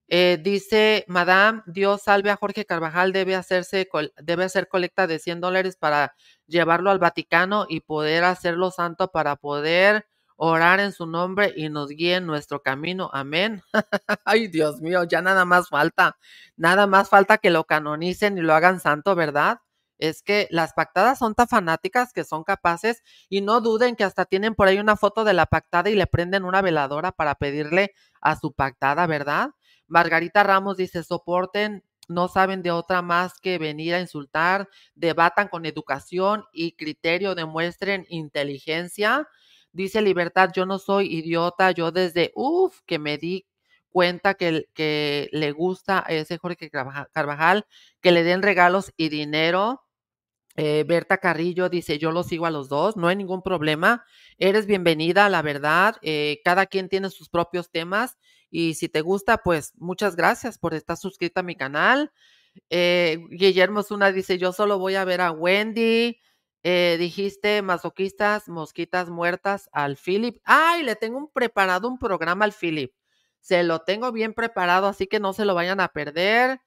Eh, dice, Madame, Dios salve a Jorge Carvajal, debe, hacerse, debe hacer colecta de 100 dólares para llevarlo al Vaticano y poder hacerlo santo para poder orar en su nombre y nos guíen nuestro camino. Amén. <laughs> Ay, Dios mío, ya nada más falta, nada más falta que lo canonicen y lo hagan santo, ¿verdad? Es que las pactadas son tan fanáticas que son capaces y no duden que hasta tienen por ahí una foto de la pactada y le prenden una veladora para pedirle a su pactada, ¿verdad? Margarita Ramos dice, soporten no saben de otra más que venir a insultar, debatan con educación y criterio, demuestren inteligencia. Dice Libertad, yo no soy idiota, yo desde, uff, que me di cuenta que, que le gusta a ese Jorge Carvajal, que le den regalos y dinero. Eh, Berta Carrillo dice, yo lo sigo a los dos, no hay ningún problema, eres bienvenida, la verdad, eh, cada quien tiene sus propios temas y si te gusta, pues muchas gracias por estar suscrita a mi canal. Eh, Guillermo Zuna dice, yo solo voy a ver a Wendy. Eh, dijiste masoquistas, mosquitas muertas al Philip. ¡Ay! Le tengo preparado un programa al Philip. Se lo tengo bien preparado, así que no se lo vayan a perder.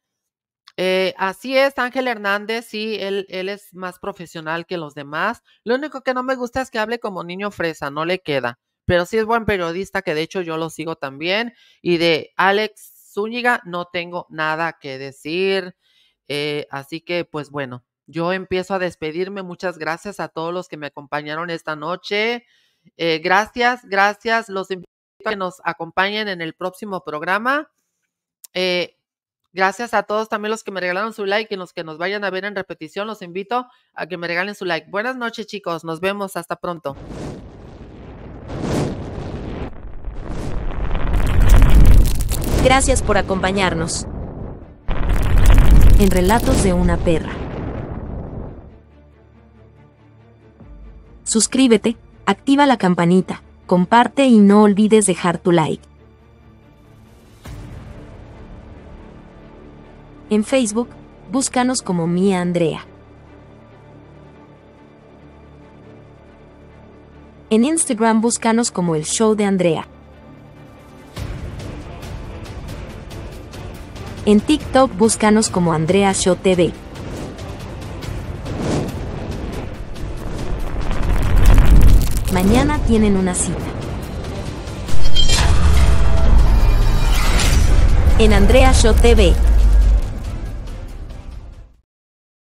Eh, así es, Ángel Hernández, sí, él, él es más profesional que los demás. Lo único que no me gusta es que hable como niño fresa, no le queda. Pero sí es buen periodista, que de hecho yo lo sigo también. Y de Alex Zúñiga no tengo nada que decir. Eh, así que, pues bueno, yo empiezo a despedirme. Muchas gracias a todos los que me acompañaron esta noche. Eh, gracias, gracias. Los invito a que nos acompañen en el próximo programa. Eh, gracias a todos también los que me regalaron su like y los que nos vayan a ver en repetición. Los invito a que me regalen su like. Buenas noches, chicos. Nos vemos. Hasta pronto. Gracias por acompañarnos. En Relatos de una perra. suscríbete, activa la campanita, comparte y no olvides dejar tu like. En Facebook, búscanos como Mía Andrea. En Instagram búscanos como el show de Andrea. En TikTok búscanos como Andrea Show TV. Mañana tienen una cita. En Andrea Show TV.